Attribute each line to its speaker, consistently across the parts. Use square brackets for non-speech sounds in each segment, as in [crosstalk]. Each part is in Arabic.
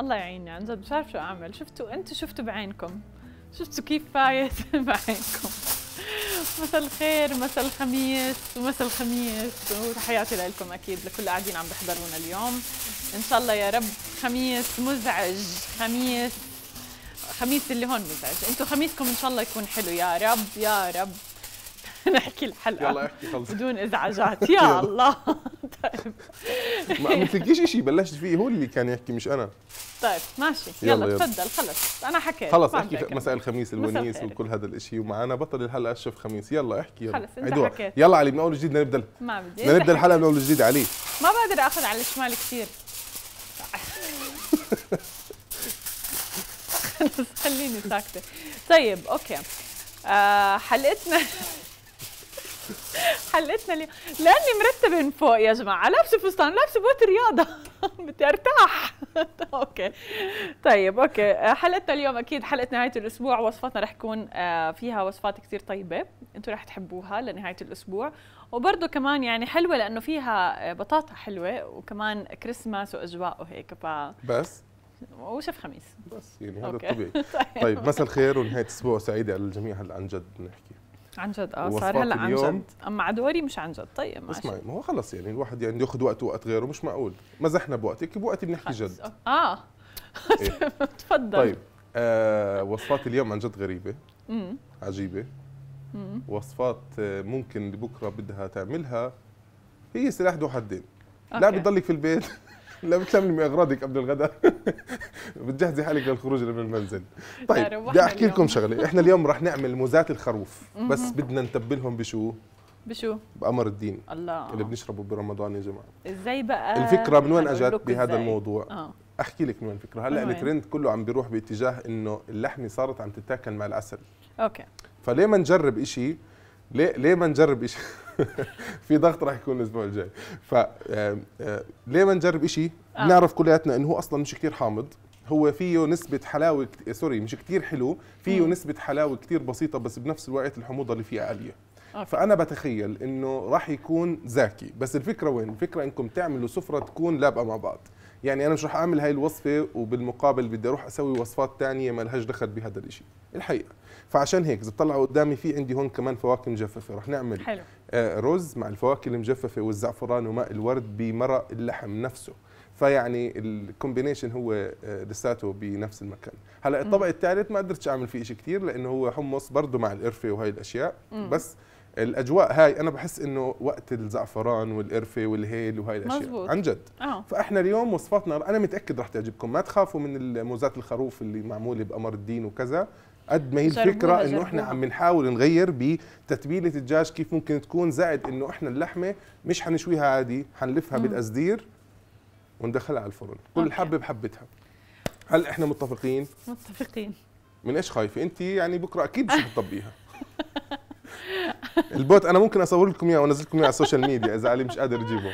Speaker 1: الله يعيننا عن جد مش عارف شو اعمل شفتوا انتم شفتوا بعينكم شفتوا كيف فايت [laughs] بعينكم مساء الخير مساء الخميس ومساء الخميس وتحياتي لكم اكيد لكل قاعدين عم بحضرونا اليوم ان شاء الله يا رب خميس مزعج خميس خميس اللي هون مزعج انتم خميسكم ان شاء الله يكون حلو يا رب يا رب نحكي الحلقه يلا احكي خلص بدون ازعاجات [laughs] يا الله [laughs] طيب
Speaker 2: ما بتلقيش شيء بلشت فيه هو اللي كان يحكي مش انا
Speaker 1: طيب ماشي يلا, يلا تفضل خلص انا حكيت خلص احكي مساء
Speaker 2: الخميس الونيس وكل هذا الشيء ومعنا بطل الحلقه الشيف خميس يلا احكي يلا خلص انت حكيت يلا علي من اول جديد نبدا ما بدي نبدا الحلقه من اول جديد علي
Speaker 1: ما بقدر اخذ على الشمال كثير [laughs] خلص خليني ساكته طيب اوكي آه حلقتنا [laughs] حلتنا اليوم لاني مرتبه من فوق يا جماعه لابسه فستان لابسه بوت رياضه [laughs] بدي ارتاح [laughs] اوكي طيب اوكي حلقتنا اليوم اكيد حلقه نهايه الاسبوع وصفاتنا رح تكون آه، فيها وصفات كثير طيبه انتم رح تحبوها لنهايه الاسبوع وبرضه كمان يعني حلوه لانه فيها آه، بطاطا حلوه وكمان كريسماس واجواء وهيك ف بس وشف خميس بس يعني هذا الطبيعي طيب. طيب مساء
Speaker 2: الخير ونهايه اسبوع سعيده على الجميع هلا عن جد بنحكي
Speaker 1: عن جد اه صار هلا عن جد اما على دوري مش عن جد طيب ماشي اسمعي ما هو
Speaker 2: خلص يعني الواحد يعني ياخذ وقته وقت غيره مش معقول مزحنا بوقتك بوقتي بنحكي جد اه إيه. [laughs] تفضل طيب آه وصفات اليوم عن جد غريبه امم عجيبه امم وصفات آه، ممكن لبكره بدها تعملها هي سلاح ذو حدين لا بتضلك في البيت لا بتلملمي اغراضك قبل الغداء [laughs] بتجهزي حالك للخروج من المنزل
Speaker 1: طيب بدي احكي لكم
Speaker 2: شغله احنا اليوم رح نعمل موزات الخروف بس بدنا نتبلهم بشو بشو؟ بامر الدين الله اللي بنشربه برمضان يا جماعه ازاي
Speaker 1: بقى الفكره من وين اجت بهذا الموضوع؟ آه.
Speaker 2: احكي لك من وين الفكره هلا الترند كله عم بيروح باتجاه انه اللحمه صارت عم تتاكل مع العسل اوكي فليه ما نجرب شيء ليه ليه ما نجرب شيء [laughs] [laughs] في ضغط راح يكون الاسبوع الجاي ف ليه ما نجرب شيء آه. نعرف كلياتنا انه هو اصلا مش كثير حامض هو فيه نسبة حلاوة سوري مش كتير حلو فيه نسبة حلاوة كتير بسيطة بس بنفس الوقت الحموضة اللي فيه عالية آه. فأنا بتخيل إنه راح يكون زاكي بس الفكرة وين؟ الفكرة إنكم تعملوا سفرة تكون لابقة مع بعض يعني أنا مش راح أعمل هاي الوصفة وبالمقابل بدي أروح أسوي وصفات تانية ما لهاش دخل بهذا الإشي الحقيقة فعشان هيك اذا بتطلعوا قدامي في عندي هون كمان فواكه مجففه رح نعمل حلو. آه رز مع الفواكه المجففه والزعفران وماء الورد بمرق اللحم نفسه فيعني الكومبينيشن هو آه، لساته بنفس المكان هلا الطبق الثالث ما قدرتش اعمل فيه شيء كثير لانه هو حمص برضه مع القرفه وهي الاشياء مم. بس الاجواء هاي انا بحس انه وقت الزعفران والقرفه والهيل وهي الاشياء مزبوط. عن جد آه. فاحنا اليوم وصفاتنا انا متاكد رح تعجبكم ما تخافوا من الموزات الخروف اللي معموله بقمر الدين وكذا قد ما هي الفكره انه احنا نعم. عم نحاول نغير بتتبيله الدجاج كيف ممكن تكون زائد انه احنا اللحمه مش حنشويها عادي حنلفها مم. بالقصدير وندخلها على الفرن كل حبه بحبتها هل احنا متفقين
Speaker 1: متفقين
Speaker 2: من ايش خايفه انت يعني بكره اكيد مش بتطبقيها [laughs] البوت انا ممكن اصور لكم اياه وانزل لكم اياه على السوشيال ميديا اذا علي مش قادر اجيبه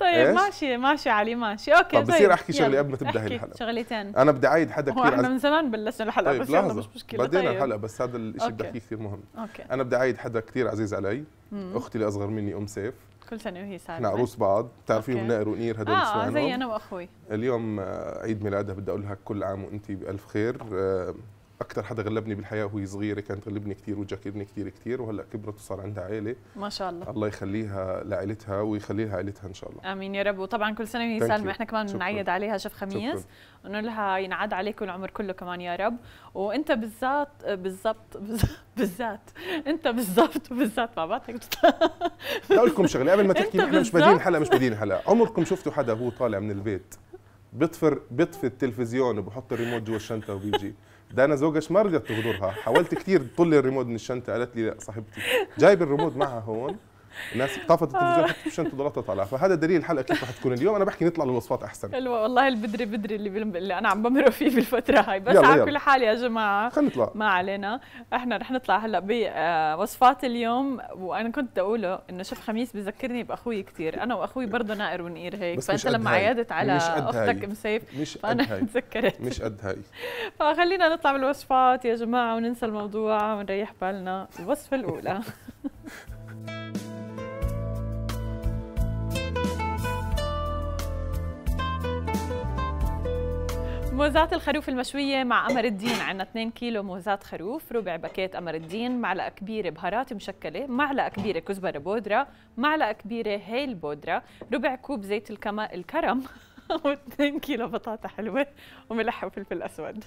Speaker 1: طيب ماشي ماشي علي ماشي اوكي طب بصير طيب، احكي شغله قبل ما تبدا هي الحلقه شغلتين
Speaker 2: انا بدي اعيد حدا كثير احنا من
Speaker 1: زمان بلشنا الحلقه طيب بس لحظة. مش مشكله بدينا طيب. الحلقه
Speaker 2: بس هذا الشيء بدي احكيه كثير مهم أوكي. انا بدي اعيد حدا كثير عزيز علي مم. اختي اللي اصغر مني ام سيف
Speaker 1: كل سنه وهي سالمه احنا عروس بعض
Speaker 2: بتعرفيهم نائر ونير هدول آه زي انا واخوي اليوم آه، عيد ميلادها بدي اقول لها كل عام وانت بالف خير آه، اكثر حدا غلبني بالحياه وهي صغيره كانت تغلبني كثير وتجاكرني كثير كثير وهلا كبرت وصار عندها عائله
Speaker 1: ما شاء الله الله
Speaker 2: يخليها لعائلتها لها عائلتها ان شاء الله
Speaker 1: امين يا رب وطبعا كل سنه وهي سالمه احنا كمان بنعيد عليها شف خميس ونقول لها ينعاد عليك العمر كله كمان يا رب وانت بالذات بالضبط بالذات انت بالضبط بالذات مع بعض هيك
Speaker 2: اقول لكم شغله قبل ما تحكي احنا مش بدين حلقه مش بدين حلقه عمركم شفتوا حدا هو طالع من البيت بيطفر بيطفي التلفزيون وبحط الريموت جوا الشنطه وبيجي ده انا زوجش ما رضيت تغدرها حاولت كثير تطل الريموت من الشنطه قالت لي لا صاحبتي جايب الريموت معها هون الناس طافت التلفزيون آه. حتى مش ضغطت عليها فهذا دليل الحلقه كيف رح تكون اليوم انا بحكي نطلع للوصفات احسن
Speaker 1: حلوه والله البدري بدري اللي, بلم... اللي انا عم بمرق فيه بالفتره هاي بس على كل حال يا جماعه خلينا نطلع ما علينا احنا رح نطلع هلا بوصفات آه، اليوم وانا كنت بدي اقوله انه شوف خميس بذكرني باخوي كثير انا واخوي برضه نائر ونقير هيك فانت لما عيادت على اختك مسيف مش فانا تذكرت [laughs] مش قد هاي فخلينا نطلع بالوصفات يا جماعه وننسى الموضوع ونريح بالنا الوصفه الاولى [laughs] موزات الخروف المشوية مع أمر الدين عندنا 2 كيلو موزات خروف ربع باكيت أمر الدين معلقة كبيرة بهارات مشكلة معلقة كبيرة كزبرة بودرة معلقة كبيرة هيل بودرة ربع كوب زيت الكما الكرم [laughs] و2 كيلو بطاطا حلوة وملح وفلفل أسود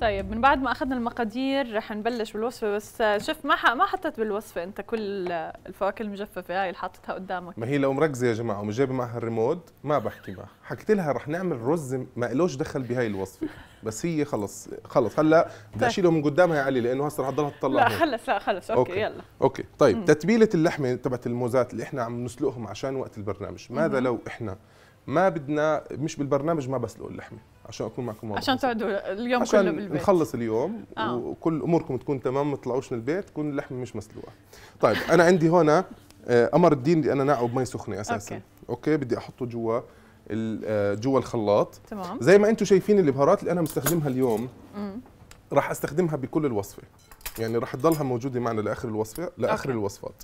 Speaker 1: طيب من بعد ما اخذنا المقادير رح نبلش بالوصفه بس شوف ما ما حطيت بالوصفه انت كل الفواكه المجففه هاي اللي حاطتها قدامك
Speaker 2: ما هي لو مركزه يا جماعه ومجايبه معها الريموت ما بحكي معها حكيت لها رح نعمل رز ما إلوش دخل بهاي الوصفه بس هي خلص خلص هلا بدي طيب. اشيله من قدامها يا علي لانه هسه رح تضلها تطلع لا خلص لا خلص اوكي, أوكي. يلا اوكي طيب تتبيله اللحمه تبعت الموزات اللي احنا عم نسلقهم عشان وقت البرنامج ماذا لو احنا ما بدنا مش بالبرنامج ما بسلق اللحمه عشان اكون معكم واضح عشان
Speaker 1: تقعدوا اليوم عشان كله بالبيت نخلص
Speaker 2: اليوم آه. وكل اموركم تكون تمام ما تطلعوش من البيت تكون اللحمه مش مسلوقه طيب انا عندي هنا قمر آه، الدين اللي انا ناعه بمي سخنه اساسا اوكي, أوكي بدي احطه جوا آه، جوا الخلاط تمام زي ما انتم شايفين البهارات اللي انا مستخدمها اليوم راح استخدمها بكل الوصفه يعني راح تضلها موجوده معنا لاخر الوصفه لاخر أوكي. الوصفات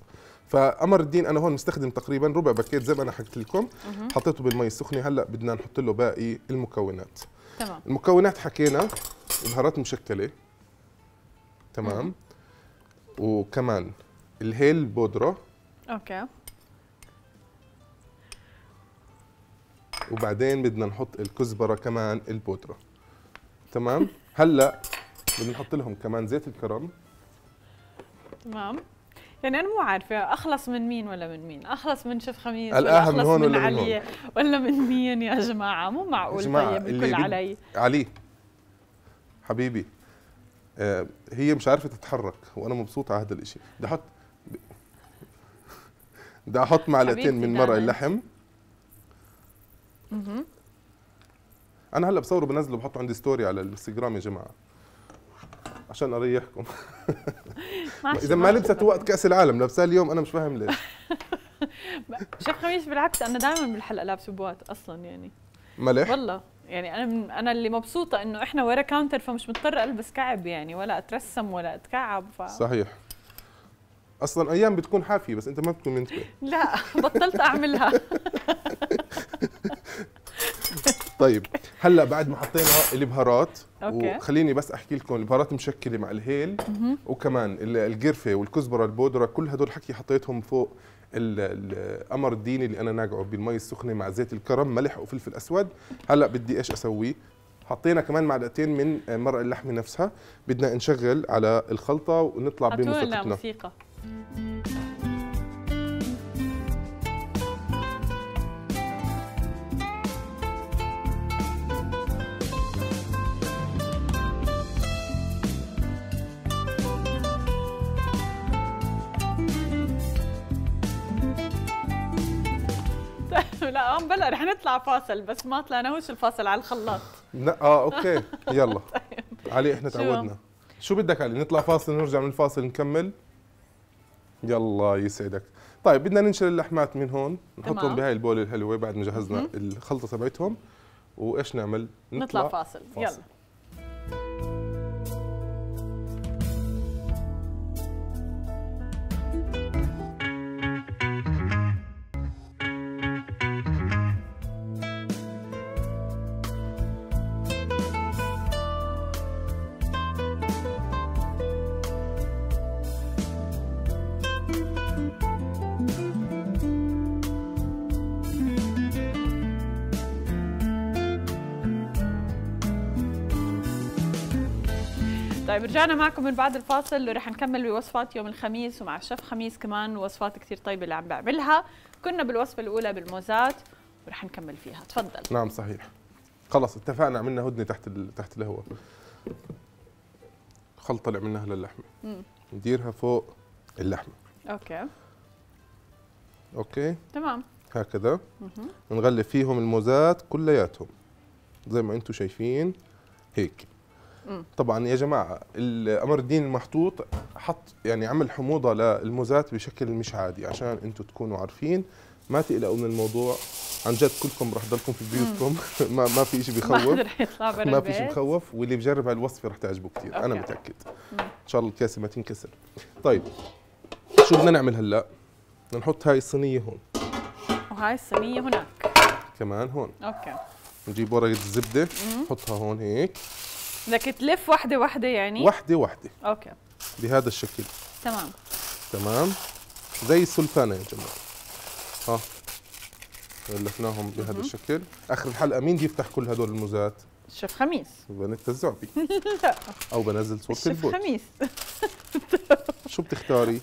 Speaker 2: فامر الدين انا هون مستخدم تقريبا ربع باكيت زي ما انا حكيت لكم حطيته بالمي السخنه هلا بدنا نحط له باقي المكونات تمام المكونات حكينا بهارات مشكله تمام مم. وكمان الهيل بودره اوكي وبعدين بدنا نحط الكزبره كمان البودره تمام هلا بدنا نحط لهم كمان زيت الكرم
Speaker 1: تمام يعني انا مو عارفه اخلص من مين ولا من مين اخلص من شيف خميس ولا اخلص من, هون ولا من علي ولا من مين يا جماعه مو معقول جماعة طيب الكل علي
Speaker 2: علي حبيبي آه هي مش عارفه تتحرك وانا مبسوط على هذا الشيء بدي احط بدي احط معلقتين من مرق اللحم انا هلا بصوره بنزله بحطه عندي ستوري على الانستغرام يا جماعه عشان اريحكم
Speaker 1: [laughs] اذا ما لبست وقت
Speaker 2: كاس العالم لابساه اليوم انا مش فاهم ليش [laughs]
Speaker 1: شوف خميس بالعكس انا دائما بالحلقه لابسه بوات اصلا يعني ملح والله يعني انا من انا اللي مبسوطه انه احنا ورا كاونتر فمش مضطره البس كعب يعني ولا اترسم ولا اتكعب ف...
Speaker 2: صحيح اصلا ايام بتكون حافيه بس انت ما بتكون منتبه
Speaker 1: لا [laughs] بطلت اعملها
Speaker 2: طيب هلا بعد ما حطينا البهارات أوكي. وخليني بس احكي لكم البهارات مشكله مع الهيل وكمان القرفه والكزبره البودره كل هدول الحكي حطيتهم فوق القمر الديني اللي انا ناقعه بالمي السخنه مع زيت الكرم ملح وفلفل اسود هلا بدي ايش اسوي حطينا كمان معلقتين من مرق اللحمه نفسها بدنا نشغل على الخلطه ونطلع بموسيقتنا
Speaker 3: موسيقى
Speaker 1: لا آه، بلا رح نطلع فاصل بس ما طلعناهوش الفاصل على الخلاط
Speaker 2: لا اه اوكي يلا [laughs] طيب. علي احنا تعودنا شو بدك علي نطلع فاصل نرجع من الفاصل نكمل يلا يسعدك طيب بدنا ننشل اللحمات من هون نحطهم بهاي البول الحلوه بعد ما جهزنا الخلطه تبعتهم وايش نعمل نطلع,
Speaker 3: نطلع فاصل. فاصل
Speaker 1: يلا طيب رجعنا معكم من بعد الفاصل ورح نكمل بوصفات يوم الخميس ومع الشيف خميس كمان وصفات كثير طيبه اللي عم بعملها كنا بالوصفه الاولى بالموزات ورح نكمل فيها تفضل نعم
Speaker 2: صحيح خلص اتفقنا عملنا هدنه تحت ال... تحت الهواء خلطه اللي عملناها للحمه نديرها فوق اللحمه اوكي اوكي تمام هكذا بنغلف فيهم الموزات كلياتهم زي ما انتم شايفين هيك طبعا يا جماعه الامر الدين المحطوط حط يعني عمل حموضه للموزات بشكل مش عادي عشان انتم تكونوا عارفين ما تقلقوا من الموضوع عن جد كلكم رح تضلكم في بيوتكم [laughs] ما ما في شيء [laughs] بخوف ما في شيء بخوف واللي بجرب هالوصفه رح تعجبه كثير انا متاكد ان شاء الله الكاسه ما تنكسر طيب شو بدنا نعمل هلا بدنا نحط هاي الصينيه هون
Speaker 1: وهاي الصينيه هناك كمان هون اوكي
Speaker 2: نجيب ورقه الزبده نحطها هون هيك
Speaker 1: بدك تلف واحده واحده يعني واحده واحده اوكي
Speaker 2: بهذا الشكل تمام تمام زي السلفانه يا جماعه ها الفناهم بهذا الشكل اخر الحلقه مين بيفتح كل هدول الموزات الشيف خميس بنت الزعبي [laughs] لا او بنزل صوره البوت الشيف خميس شو بتختاري؟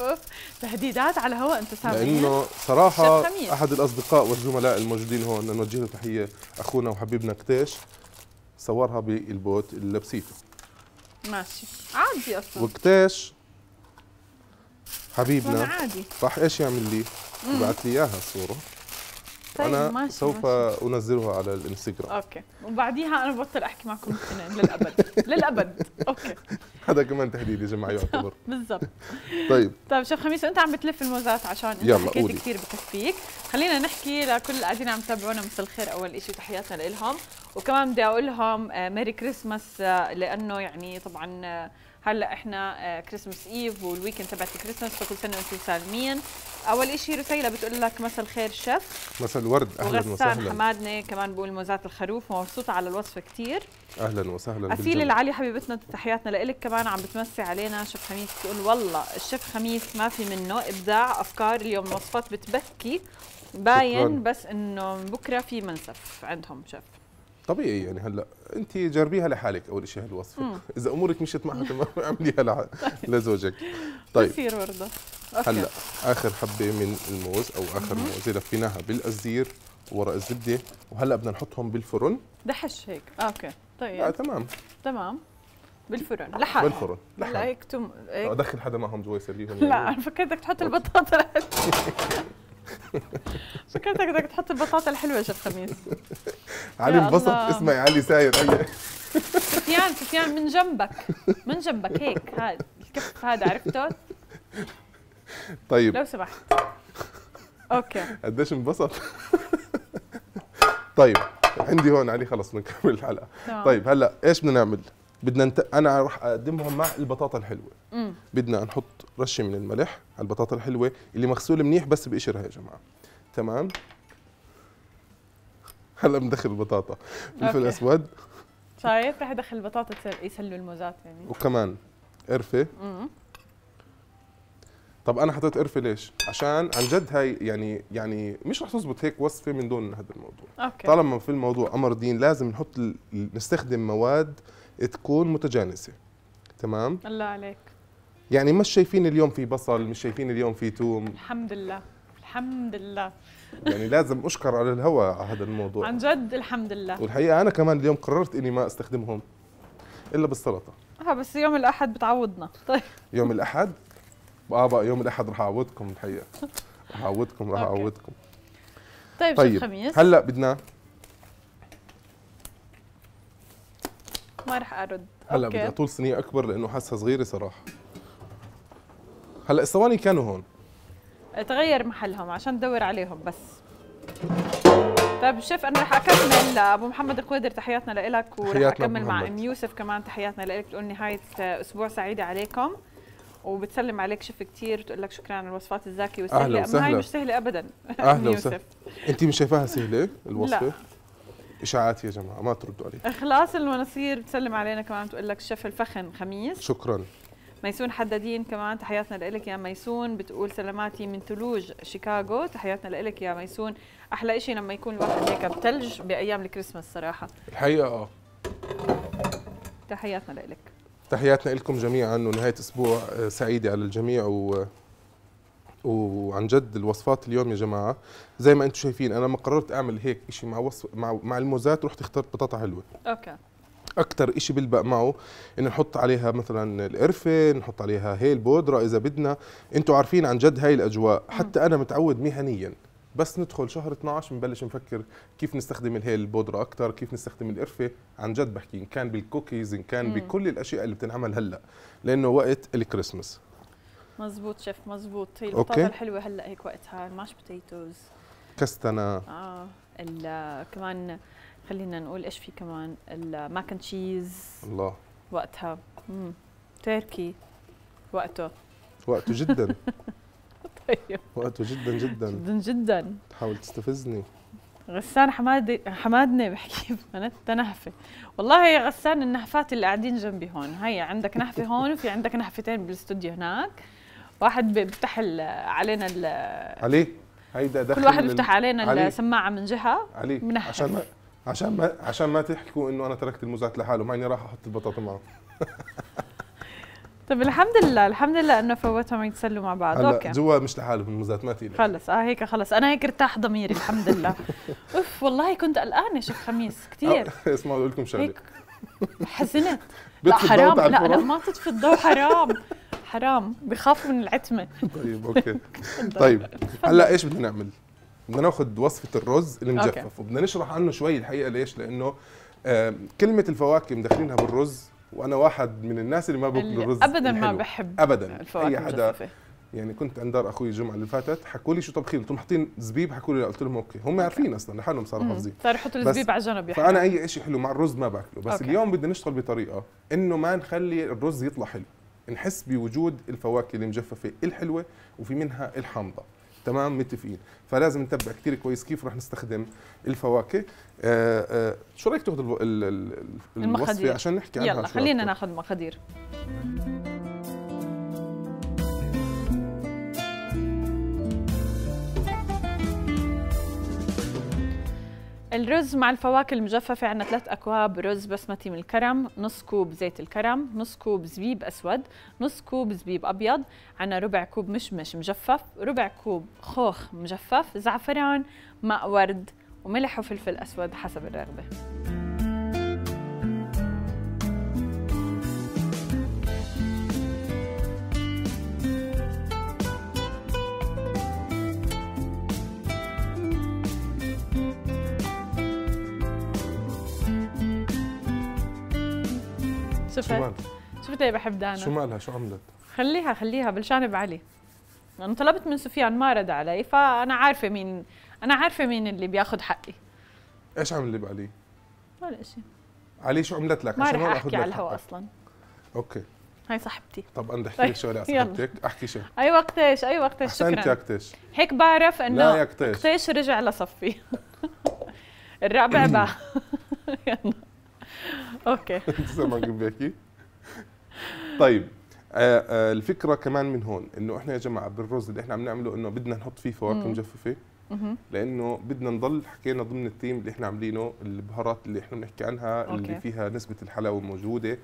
Speaker 1: [laughs] تهديدات على هوا انت سامعين لانه
Speaker 2: صراحه احد الاصدقاء والزملاء الموجودين هون نوجه له تحيه اخونا وحبيبنا كتيش صورها بالبوت اللي لابسيته
Speaker 1: ماشي عادي اصلا
Speaker 2: وقتاش حبيبنا عادي راح ايش يعمل لي؟ يبعث لي اياها الصوره
Speaker 1: طيب انا ماشي سوف
Speaker 2: ماشي. انزلها على الانستغرام
Speaker 1: اوكي وبعديها انا ببطل احكي معكم الاثنين للابد [laughs] للابد اوكي
Speaker 2: [laughs] هذا كمان تهديد يا جماعه [laughs] يعتبر
Speaker 1: بالضبط طيب طيب شوف خميس انت عم بتلف الموزات عشان انت حكيت كثير بكفيك خلينا نحكي لكل اللي قاعدين عم يتابعونا مساء الخير اول شيء تحياتنا لهم وكمان بدي اقول لهم ميري كريسماس لانه يعني طبعا آه، هلا احنا كريسمس ايف والويكند تبعت كريسمس فكل سنه وانتم سالمين اول شيء رسيلة بتقول لك مساء الخير شيف
Speaker 2: مساء الورد اهلا وسهلا
Speaker 1: حمادنا كمان بقول موزات الخروف ومبسوطه على الوصفة كثير
Speaker 2: اهلا وسهلا اسيل العلي
Speaker 1: حبيبتنا تحياتنا لك كمان عم بتمسي علينا شيف خميس بتقول والله الشيف خميس ما في منه ابداع افكار اليوم وصفات بتبكي باين بس انه بكره في منسف عندهم شيف
Speaker 2: طبيعي يعني هلا انت جربيها لحالك اول شيء هالوصفه [laughs] اذا امورك مشت معها تمام [laughs] اعمليها طيب. لزوجك طيب بصير
Speaker 1: برضه هلا
Speaker 2: اخر حبه من الموز او اخر موزه لفيناها بالقزدير ورق الزبده وهلا بدنا نحطهم بالفرن
Speaker 1: دحش هيك آه، اوكي طيب آه تمام تمام بالفرن لحال بالفرن لحال هيك تم هيك ادخل
Speaker 2: حدا معهم جوا يسليهم لا انا
Speaker 1: فكرتك تحط البطاطا [laughs] [laughs] فكرتك بدك تحط البطاطا الحلوه شف خميس [laughs] علي انبسط اسمعي علي ساير سفيان سفيان من جنبك من جنبك هيك هذا الكف هذا عرفته طيب لو سمحت اوكي
Speaker 2: قديش انبسط [laughs] طيب عندي هون علي خلص بنكمل الحلقه طيب هلا ايش بدنا نعمل بدنا انت... انا راح اقدمهم مع البطاطا الحلوه مم. بدنا نحط رشه من الملح على البطاطا الحلوه اللي مغسول منيح بس بقشرها يا جماعه تمام [laughs] هلا بندخل البطاطا فلفل اسود
Speaker 1: شايف طيب، رح ادخل البطاطا يسلوا الموزات يعني
Speaker 2: وكمان قرفه طب انا حطيت قرفه ليش؟ عشان عن جد هاي يعني يعني مش رح تزبط هيك وصفه من دون هذا الموضوع أوكي. طالما في الموضوع امر دين لازم نحط نستخدم مواد تكون متجانسه تمام الله عليك يعني مش شايفين اليوم في بصل مش شايفين اليوم في توم
Speaker 1: الحمد لله الحمد لله يعني
Speaker 2: لازم اشكر على الهواء على هذا الموضوع عن
Speaker 1: جد الحمد لله والحقيقه
Speaker 2: انا كمان اليوم قررت اني ما استخدمهم الا بالسلطه
Speaker 1: اه بس يوم الاحد بتعوضنا طيب
Speaker 2: يوم [laughs] الاحد اه بقى يوم الاحد رح اعوضكم الحقيقه رح اعوضكم رح اعوضكم طيب, طيب شوف خميس هلا بدنا
Speaker 1: ما رح ارد هلا بدي اطول
Speaker 2: صينيه اكبر لانه حاسها صغيره صراحه هلا الصواني كانوا هون
Speaker 1: تغير محلهم عشان تدور عليهم بس طيب شيف انا رح اكمل لابو محمد القويدر تحياتنا لك ورح اكمل مع ام يوسف كمان تحياتنا لك تقول نهايه اسبوع سعيده عليكم وبتسلم عليك شيف كثير بتقول لك شكرا على الوصفات الزاكيه والسهله أهلا وسهلا. هاي مش سهله ابدا اهلا وسهلا
Speaker 2: [laughs] انت مش شايفاها سهله إيه؟ الوصفه؟ لا. اشاعات يا جماعه ما تردوا علي
Speaker 1: اخلاص المناصير بتسلم علينا كمان بتقول لك شيف الفخن خميس شكرا ميسون حدادين كمان تحياتنا لك يا ميسون بتقول سلاماتي من ثلوج شيكاغو تحياتنا لك يا ميسون احلى شيء لما يكون الواحد هيك بثلج بايام الكريسماس صراحه
Speaker 2: الحقيقه اه
Speaker 1: تحياتنا لك
Speaker 2: تحياتنا لكم جميعا ونهايه اسبوع آه، سعيده على الجميع و وعن جد الوصفات اليوم يا جماعه زي ما انتم شايفين انا لما قررت اعمل هيك شيء مع وصف مع, مع الموزات رحت اخترت بطاطا حلوه اوكي اكثر شيء بيلبق معه انه نحط عليها مثلا القرفه نحط عليها هي البودره اذا بدنا انتم عارفين عن جد هاي الاجواء حتى انا متعود مهنيا بس ندخل شهر 12 بنبلش نفكر كيف نستخدم الهيل البودرة أكثر كيف نستخدم القرفة عن جد بحكي إن كان بالكوكيز إن كان مم. بكل الأشياء اللي بتنعمل هلأ لأنه وقت الكريسماس
Speaker 1: مزبوط شيف مزبوط هي البطاطا الحلوة هلأ هيك وقتها الماش بوتيتوز كستنا آه كمان خلينا نقول ايش في كمان الماكن تشيز الله وقتها امم تركي وقته
Speaker 2: وقته جدا [laughs] طيب وقته جدا جدا جدا جدا تحاول تستفزني
Speaker 1: غسان حمادي حمادني بحكي بنت [laughs] نهفة والله يا غسان النهفات اللي قاعدين جنبي هون هي عندك نهفة هون وفي عندك نهفتين بالاستوديو هناك واحد بيفتح علينا ال
Speaker 2: عليه هيدا دخل كل واحد بيفتح علينا علي. السماعة
Speaker 1: من جهة علي منحف. عشان
Speaker 2: عشان ما عشان ما تحكوا انه انا تركت الموزات لحاله مع اني راح احط البطاطا معه [laughs]
Speaker 1: طيب الحمد لله الحمد لله انه فوتهم يتسلوا مع بعض هلا اوكي
Speaker 2: جوا مش لحاله بالموزات ما تيلي خلص
Speaker 1: اه هيك خلص انا هيك ارتاح ضميري الحمد لله [laughs] اوف والله كنت قلقانه شيخ خميس كثير
Speaker 2: آه، [laughs] اسمعوا اقول لكم شغله
Speaker 1: حزنت لا حرام لا لا ما تطفي الضوء حرام حرام بخافوا من العتمه طيب اوكي طيب هلا ايش
Speaker 2: بدنا نعمل؟ بدنا ناخد وصفه الرز المجفف وبدنا نشرح عنه شوي الحقيقه ليش لانه آه، كلمه الفواكه مدخلينها بالرز وانا واحد من الناس اللي ما باكل الرز ابدا الحلو. ما بحب ابدا الفواكه اي حدا مجففة. يعني كنت عند دار اخوي الجمعه اللي فاتت حكوا لي شو طبخين لهم حاطين زبيب حكوا لي قلت لهم اوكي هم عارفين اصلا لحالهم صاروا حافظين صاروا
Speaker 1: يحطوا الزبيب على جنب يعني. فانا
Speaker 2: اي شيء حلو مع الرز ما باكله بس أوكي. اليوم بدنا نشتغل بطريقه انه ما نخلي الرز يطلع حلو نحس بوجود الفواكه المجففه الحلوه وفي منها الحامضه تمام متفقين فلازم نتبع كثير كويس كيف رح نستخدم الفواكه آآ آه، آآ آه، شو رايك تاخذ
Speaker 3: الوصفه عشان نحكي عنها يلا خلينا ناخذ
Speaker 1: مقادير الرز مع الفواكه المجففة عندنا ثلاث أكواب رز بسمتي من الكرم نص كوب زيت الكرم نص كوب زبيب أسود نص كوب زبيب أبيض عنا ربع كوب مشمش مجفف ربع كوب خوخ مجفف زعفران ماء ورد وملح وفلفل أسود حسب الرغبة شفت شو بتلاقي بحب دانا شو
Speaker 2: مالها شو عملت
Speaker 1: خليها خليها بلشان بعلي انا طلبت من سفيان ما رد علي فانا عارفه مين انا عارفه مين اللي بياخذ حقي
Speaker 2: ايش عمل اللي بعلي ولا شيء علي شو عملت لك ما عشان رح احكي على الهواء اصلا اوكي
Speaker 1: هاي صاحبتي طب انا بدي احكي لك طيب، شغله صاحبتك احكي شيء اي وقت ايش اي وقت ايش شكرا يا كتش هيك بعرف انه لا يا كتش رجع لصفي [laughs] الرابع [clears throat] باع [laughs] يلا اوكي [laughs] انت سامع
Speaker 2: كيف بحكي طيب آه آه الفكره كمان من هون انه احنا يا جماعه بالرز اللي احنا عم نعمله انه بدنا نحط فيه فواكه مجففه لانه بدنا نضل حكينا ضمن التيم اللي احنا عاملينه البهارات اللي احنا بنحكي عنها اللي فيها نسبه الحلاوه موجوده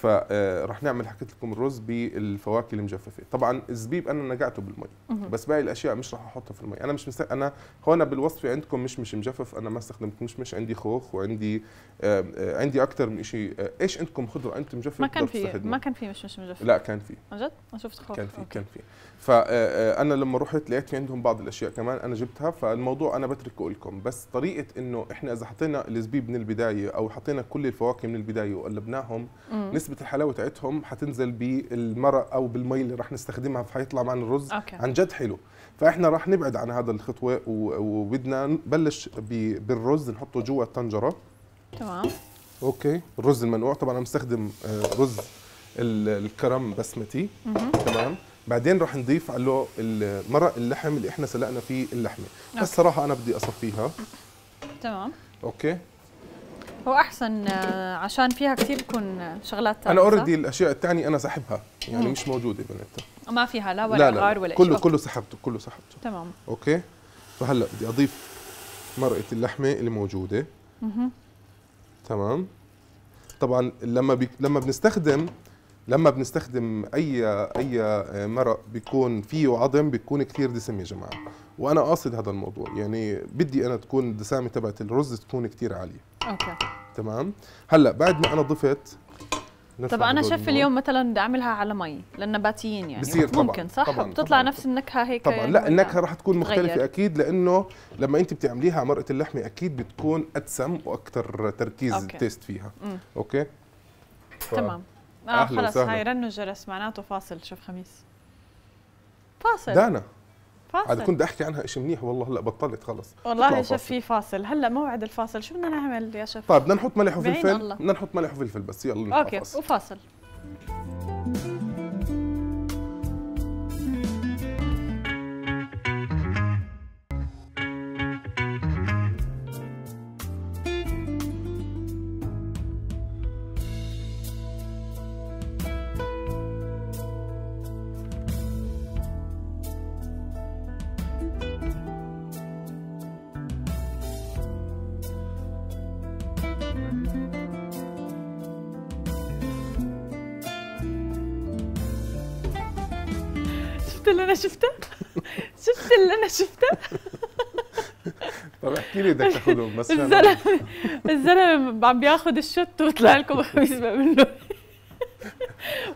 Speaker 2: فرح آه، نعمل حكيت لكم الرز بالفواكه المجففه طبعا الزبيب انا نقعته بالمي بس باقي الاشياء مش راح احطها في المي انا مش مستق... انا هون بالوصفه عندكم مش مش مجفف انا ما استخدمت مش مش عندي خوخ وعندي آه, آه، عندي اكثر من شيء آه، ايش عندكم خضره انتم مجفف ما كان في ما كان
Speaker 1: في مش مش مجفف لا كان في عن جد انا شفت خوخ كان في
Speaker 2: كان في فانا لما رحت لقيت في عندهم بعض الاشياء كمان انا جبتها فالموضوع انا بتركه لكم بس طريقه انه احنا اذا حطينا الزبيب من البدايه او حطينا كل الفواكه من البدايه وقلبناهم نسبة نسبه الحلاوه بتاعتهم هتنزل بالمرق او بالمي اللي راح نستخدمها فهيطلع معنا الرز أوكي. عن جد حلو فاحنا راح نبعد عن هذا الخطوه وبدنا نبلش بالرز نحطه جوا الطنجره تمام اوكي الرز المنقوع طبعا انا مستخدم آه، رز الكرم بسمتي تمام بعدين راح نضيف على مرق اللحم اللي احنا سلقنا فيه اللحمه بس صراحه انا بدي اصفيها تمام اوكي
Speaker 1: هو احسن آه، عشان فيها كثير بكون شغلات تانية انا اوريدي
Speaker 2: الاشياء الثانيه انا سحبها يعني مم. مش موجوده بنت
Speaker 1: ما فيها لا ولا لا لا. غار ولا كله كله
Speaker 2: سحبته كله سحبته تمام اوكي فهلا بدي اضيف مرقه اللحمه اللي موجوده مم. تمام طبعا لما بي... لما بنستخدم لما بنستخدم اي اي مرق بيكون فيه عظم بيكون كثير دسم يا جماعه وانا قاصد هذا الموضوع يعني بدي انا تكون الدسامه تبعت الرز تكون كثير عاليه اوكي تمام هلا بعد ما انا ضفت طب انا شف اليوم
Speaker 1: مثلا بدي اعملها على مي للنباتيين يعني بصير طبعًا ممكن صح طبعًا بتطلع طبعًا نفس النكهه هيك طبعا لا النكهه
Speaker 2: رح تكون مختلفه اكيد لانه لما انت بتعمليها على مرقه اللحمه اكيد بتكون ادسم واكثر تركيز أوكي. التيست فيها م. اوكي ف... تمام اه خلص هاي
Speaker 1: رنوا الجرس معناته فاصل شوف خميس فاصل دانا فاصل عاد كنت احكي
Speaker 2: عنها شيء منيح والله هلا بطلت خلص والله شف في
Speaker 1: فاصل هلا موعد الفاصل شو بدنا نعمل يا شف طيب بدنا نحط ملح وفلفل بدنا
Speaker 2: نحط ملح وفلفل بس يلا اوكي
Speaker 1: وفاصل شفته؟ شفت اللي انا شفته؟
Speaker 3: طب احكي لي بدك تاخذهم بس الزلمه
Speaker 1: الزلمه عم بياخذ الشوت وطلع لكم خميس منه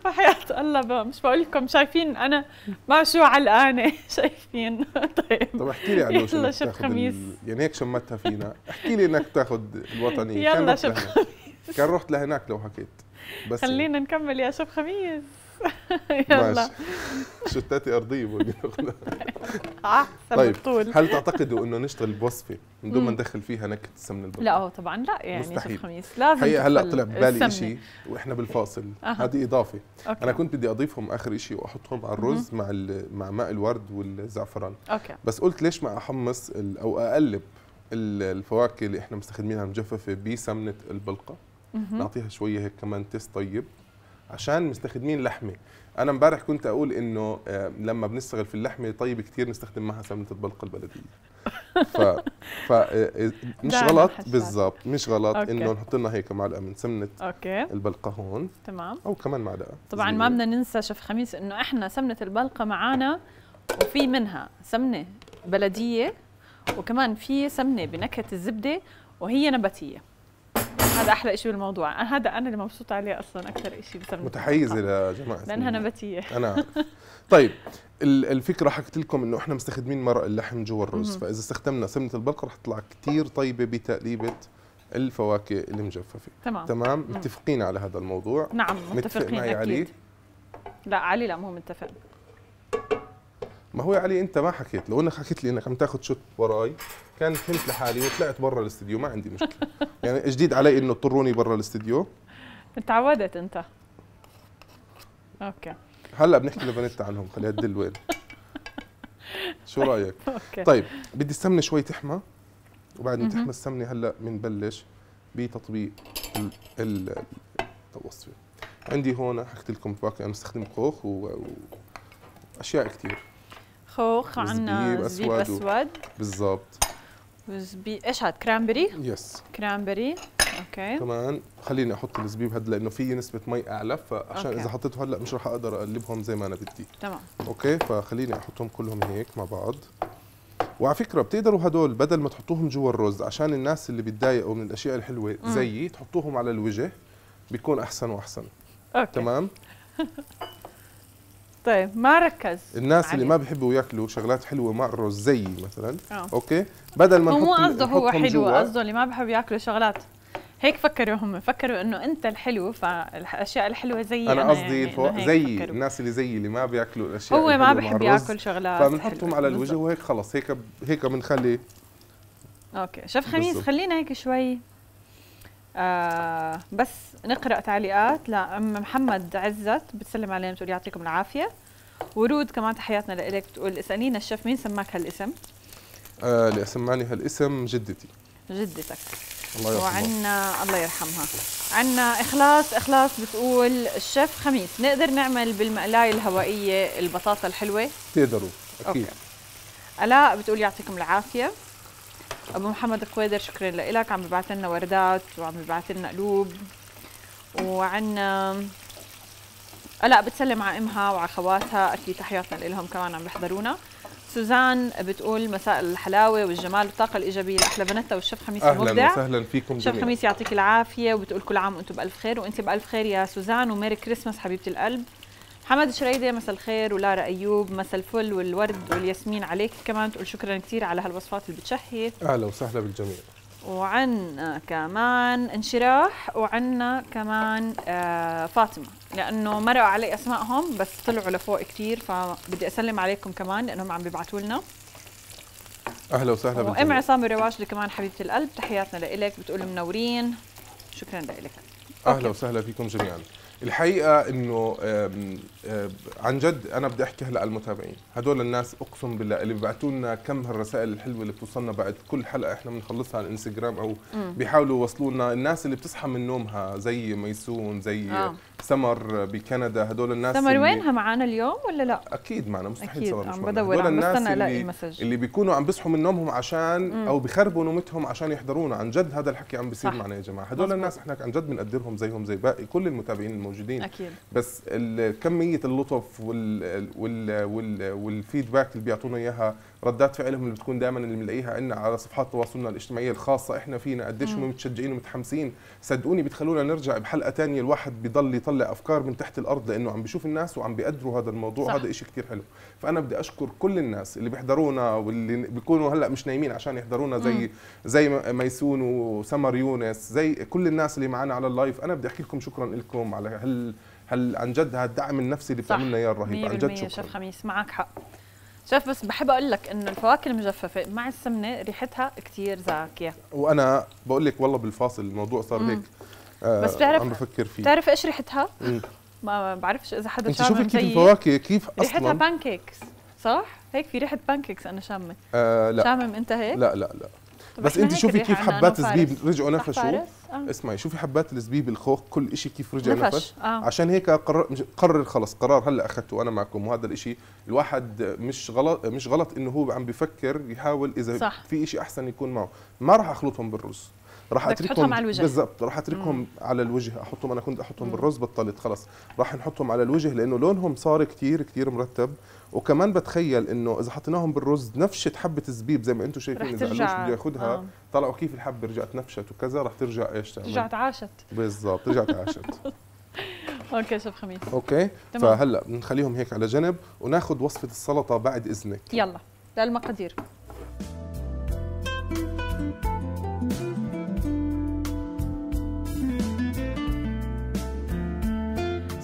Speaker 1: وحياة الله بقى مش بقول لكم شايفين انا مع شو علقانه [laughs] شايفين
Speaker 3: طيب طب احكي لي عن يلا شب
Speaker 1: خميس
Speaker 2: يعني هيك شمتها فينا احكي لي انك تاخذ الوطنيه يلا شب خميس كان رحت لهناك لو حكيت بس خلينا
Speaker 1: نكمل يا شب خميس [laughs] يلا
Speaker 2: شتاتي ارضيه [laughs]
Speaker 1: احسن آه، طيب بطول. هل
Speaker 2: تعتقدوا انه نشتغل بوصفه من دون ما ندخل فيها نكهه السمن البلدي؟ لا طبعا لا يعني مستحيل. خميس لازم هي هلا طلع ببالي شيء واحنا بالفاصل أه. هذه اضافه أوكي. انا كنت بدي اضيفهم اخر شيء واحطهم على الرز مع مع ماء الورد والزعفران أوكي. بس قلت ليش ما احمص او اقلب الفواكه اللي احنا مستخدمينها مجففه بسمنه البلقه نعطيها شويه هيك كمان تيست طيب عشان مستخدمين لحمه انا امبارح كنت اقول انه آه، لما بنشتغل في اللحمه طيب كثير نستخدم معها سمنه البلقه البلديه ف, ف... آه، مش غلط بالضبط مش غلط انه نحط لنا هيك معلقه من سمنه أوكي. البلقه هون تمام او كمان معلقه طبعا ما
Speaker 1: بدنا ننسى شف خميس انه احنا سمنه البلقه معانا وفي منها سمنه بلديه وكمان في سمنه بنكهه الزبده وهي نباتيه هذا احلى شيء بالموضوع هذا انا اللي مبسوطه عليه اصلا اكثر شيء متحيز متحيزه
Speaker 2: لجماعه لانها
Speaker 1: نباتيه انا
Speaker 2: طيب الفكره حكيت لكم انه احنا مستخدمين مرق اللحم جوا الرز فاذا استخدمنا سمنه البلق رح تطلع كثير طيبه بتقليبه الفواكه المجففه تمام تمام متفقين على هذا الموضوع نعم متفقين متفق معي علي
Speaker 1: لا علي لا مو متفق
Speaker 2: ما هو يا علي انت ما حكيت لو انك حكيت لي انك عم تاخذ شوت وراي كان فهمت لحالي وطلعت برا الاستديو ما عندي مشكله [laughs] يعني جديد علي انه اضطروني برا الاستديو
Speaker 1: تعودت انت اوكي
Speaker 2: هلا بنحكي لفانيتا عنهم خليها تدل وين شو [laughs] رايك أوكي. طيب بدي السمنه شوي تحمى وبعد ما تحمى السمنه هلا بنبلش بتطبيق الوصفه عندي هون حكيت لكم باكي انا بستخدم كوخ واشياء كثير
Speaker 1: خوخ عندنا زبيب اسود
Speaker 2: بالضبط
Speaker 1: وزبيب ايش هاد كرامبري؟ يس كرامبري اوكي
Speaker 2: كمان خليني احط الزبيب هاد لانه في نسبه مي اعلى فعشان أوكي. اذا حطيته هلا مش رح اقدر اقلبهم زي ما انا بدي تمام اوكي فخليني احطهم كلهم هيك مع بعض وعلى فكره بتقدروا هدول بدل ما تحطوهم جوا الرز عشان الناس اللي بتضايقوا من الاشياء الحلوه زيي تحطوهم على الوجه بيكون احسن واحسن أوكي. تمام
Speaker 1: [laughs] طيب ما ركز الناس عليك. اللي ما
Speaker 2: بيحبوا ياكلوا شغلات حلوه مع الرز زي مثلا أوه. اوكي بدل ما هو مو قصده هو حلو قصده
Speaker 1: اللي ما بحب ياكلوا شغلات هيك فكروا هم فكروا انه انت الحلو فالاشياء الحلوه زيي انا قصدي يعني زيي فكروا.
Speaker 2: الناس اللي زيي اللي ما بياكلوا الاشياء هو ما بحب ياكل شغلات فبنحطهم على الوجه وهيك خلص هيك هيك بنخلي
Speaker 1: اوكي شيف خميس خلينا هيك شوي آه بس نقرا تعليقات لام محمد عزت بتسلم علينا بتقول يعطيكم العافيه ورود كمان تحياتنا لك بتقول اسالينا الشيف مين سماك هالاسم؟
Speaker 2: آه اللي سمعني هالاسم جدتي جدتك الله يرحمها
Speaker 1: وعنا الله يرحمها عنا اخلاص اخلاص بتقول الشيف خميس نقدر نعمل بالمقلايه الهوائيه البطاطا الحلوه؟
Speaker 2: تقدروا اكيد أوكي.
Speaker 1: الاء بتقول يعطيكم العافيه ابو محمد قويدر شكرا لك عم ببعث لنا وردات وعم ببعث لنا قلوب وعنا الاء بتسلم على امها وعلى خواتها اكيد تحياتنا لهم كمان عم بيحضرونا سوزان بتقول مساء الحلاوه والجمال والطاقه الايجابيه لاحلى بنتها والشيف خميس أهلاً المبدع اهلا وسهلا
Speaker 2: فيكم شيف خميس
Speaker 1: يعطيك العافيه وبتقول كل عام وانتم بالف خير وانت بالف خير يا سوزان وميري كريسماس حبيبه القلب حمد شريدة مساء الخير ولارا أيوب مساء الفل والورد والياسمين عليك كمان تقول شكرا كثير على هالوصفات اللي بتشهي أهلا
Speaker 2: وسهلا بالجميع
Speaker 1: وعنا كمان انشراح وعنا كمان آه فاطمة لأنه مرقوا علي أسمائهم بس طلعوا لفوق كثير فبدي أسلم عليكم كمان لأنهم عم بيبعتوا لنا
Speaker 2: أهلا وسهلا بالجميع وأم عصام
Speaker 1: الرواش اللي كمان حبيبة القلب تحياتنا لك بتقول منورين شكرا لك
Speaker 2: أهلا وسهلا فيكم جميعا الحقيقه انه آه، عن جد انا بدي احكي هلا على المتابعين هدول الناس اقسم بالله اللي بيبعتوا لنا كم هالرسائل الحلوه اللي بتوصلنا بعد كل حلقه احنا بنخلصها على الانستغرام او بيحاولوا يوصلوا لنا الناس اللي بتصحى من نومها زي ميسون زي آه. سمر بكندا هدول الناس سمر وينها
Speaker 1: معنا اليوم ولا لا
Speaker 2: اكيد معنا مستحيل أكيد. سمر مش معنا هدول الناس اللي, اللي بيكونوا عم بيصحوا من نومهم عشان مم. او بخربوا نومتهم عشان يحضرونا عن جد هذا الحكي عم بيصير معنا يا جماعه هدول مزبوط. الناس احنا عن جد بنقدرهم زيهم زي باقي كل المتابعين الموجودين اكيد بس الكميه كميه اللطف وال وال وال والفيدباك اللي بيعطونا اياها ردات فعلهم اللي بتكون دائما اللي بنلاقيها عندنا على صفحات تواصلنا الاجتماعيه الخاصه احنا فينا قديش هم متشجعين ومتحمسين صدقوني بتخلونا نرجع بحلقه ثانيه الواحد بيضل يطلع افكار من تحت الارض لانه عم بيشوف الناس وعم بيقدروا هذا الموضوع صح. هذا شيء كثير حلو فانا بدي اشكر كل الناس اللي بيحضرونا واللي بيكونوا هلا مش نايمين عشان يحضرونا زي مم. زي ميسون وسمر يونس زي كل الناس اللي معنا على اللايف انا بدي احكي لكم شكرا لكم على هال هل عن جد هالدعم النفسي اللي بتعملنا اياه الرهيب عن جد شكرا شيف
Speaker 1: خميس معك حق شيف بس بحب اقول لك انه الفواكه المجففه مع السمنه ريحتها كثير زاكيه
Speaker 2: وانا بقول لك والله بالفاصل الموضوع صار مم. هيك آه بس بتعرف عم بفكر فيه بتعرف
Speaker 1: ايش ريحتها؟ ما بعرفش اذا حدا شافها شوفي كيف الفواكه كيف اصلا ريحتها بانكيكس صح؟ هيك في ريحه بانكيكس انا شامه
Speaker 2: آه لا شامم انت هيك؟ لا لا لا بس انت شوفي كيف حبات الزبيب رجعوا نفشوا آه. اسمعي شوفي حبات الزبيب الخوخ كل شيء كيف رجع نفش, نفش. آه. عشان هيك قرر قرر خلص قرار هلا اخذته انا معكم وهذا الشيء الواحد مش غلط مش غلط انه هو عم بفكر يحاول اذا صح. في شيء احسن يكون معه ما راح اخلطهم بالرز راح اتركهم بالضبط راح اتركهم مم. على الوجه احطهم انا كنت احطهم مم. بالرز بطلت خلص راح نحطهم على الوجه لانه لونهم صار كثير كثير مرتب وكمان بتخيل انه اذا حطيناهم بالرز نفشه حبه الزبيب زي ما انتم شايفين اذا قلوش بده ياخذها آه. طلعوا كيف الحبه رجعت نفشت وكذا رح ترجع ايش تعمل رجعت عاشت بالضبط رجعت عاشت
Speaker 1: [laughs] اوكي شوف خميس
Speaker 2: اوكي تمام. فهلا بنخليهم هيك على جنب وناخذ وصفه السلطه بعد اذنك
Speaker 1: يلا للمقادير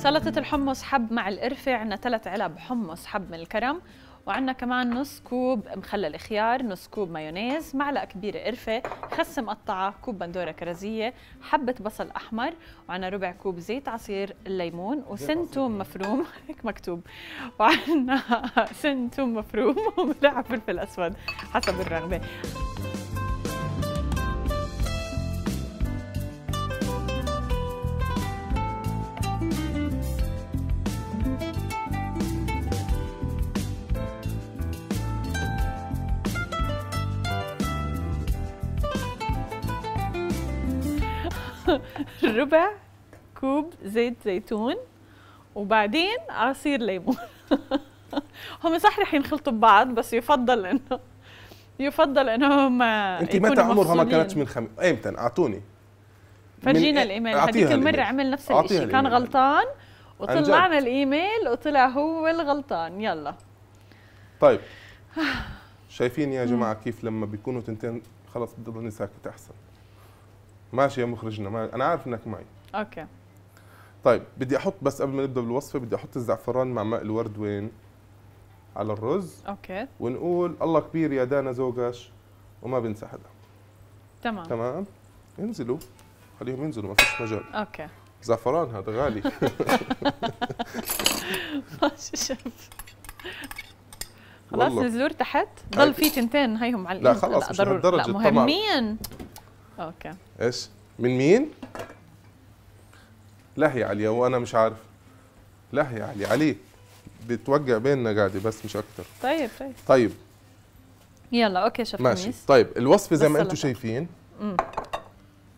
Speaker 1: سلطة الحمص حب مع القرفة عندنا ثلاث علب حمص حب من الكرم وعندنا كمان نص كوب مخلل خيار نص كوب مايونيز معلقة كبيرة قرفة خس مقطعة كوب بندورة كرزية حبة بصل أحمر وعندنا ربع كوب زيت عصير الليمون وسن توم مفروم [laughs] هيك مكتوب وعندنا [laughs] سن توم مفروم وملعقة فلفل أسود حسب الرغبة [laughs] ربع كوب زيت زيتون وبعدين عصير ليمون [laughs] هم صح رح ينخلطوا ببعض بس يفضل انه يفضل انهم انت متى عمرها ما كانتش من
Speaker 2: خم... ايمتى اعطوني
Speaker 1: فرجينا إيه، الايميل هذيك المره عمل نفس الشيء كان غلطان وطلعنا الايميل وطلع هو الغلطان يلا
Speaker 2: طيب [sighs] شايفين يا جماعه كيف لما بيكونوا تنتين خلص بدي اضلني ساكت احسن ماشي يا مخرجنا ما انا عارف انك معي اوكي طيب بدي احط بس قبل ما نبدا بالوصفه بدي احط الزعفران مع ماء الورد وين على الرز اوكي ونقول الله كبير يا دانا زوجاش وما بنسى حدا تمام تمام انزلوا خليهم ينزلوا ما فيش مجال اوكي زعفران هذا غالي
Speaker 1: [laughs] ماشي شف خلاص نزلوا تحت ضل في تنتين هيهم على لا خلاص مش لهالدرجه مهمين اوكي
Speaker 2: ايش من مين لهي علي وانا مش عارف لهي علي علي بتوجع بيننا قاعده بس مش اكتر طيب طيب طيب
Speaker 1: يلا اوكي شفت ماشي ميز.
Speaker 2: طيب الوصفه زي ما انتم طيب. شايفين مم.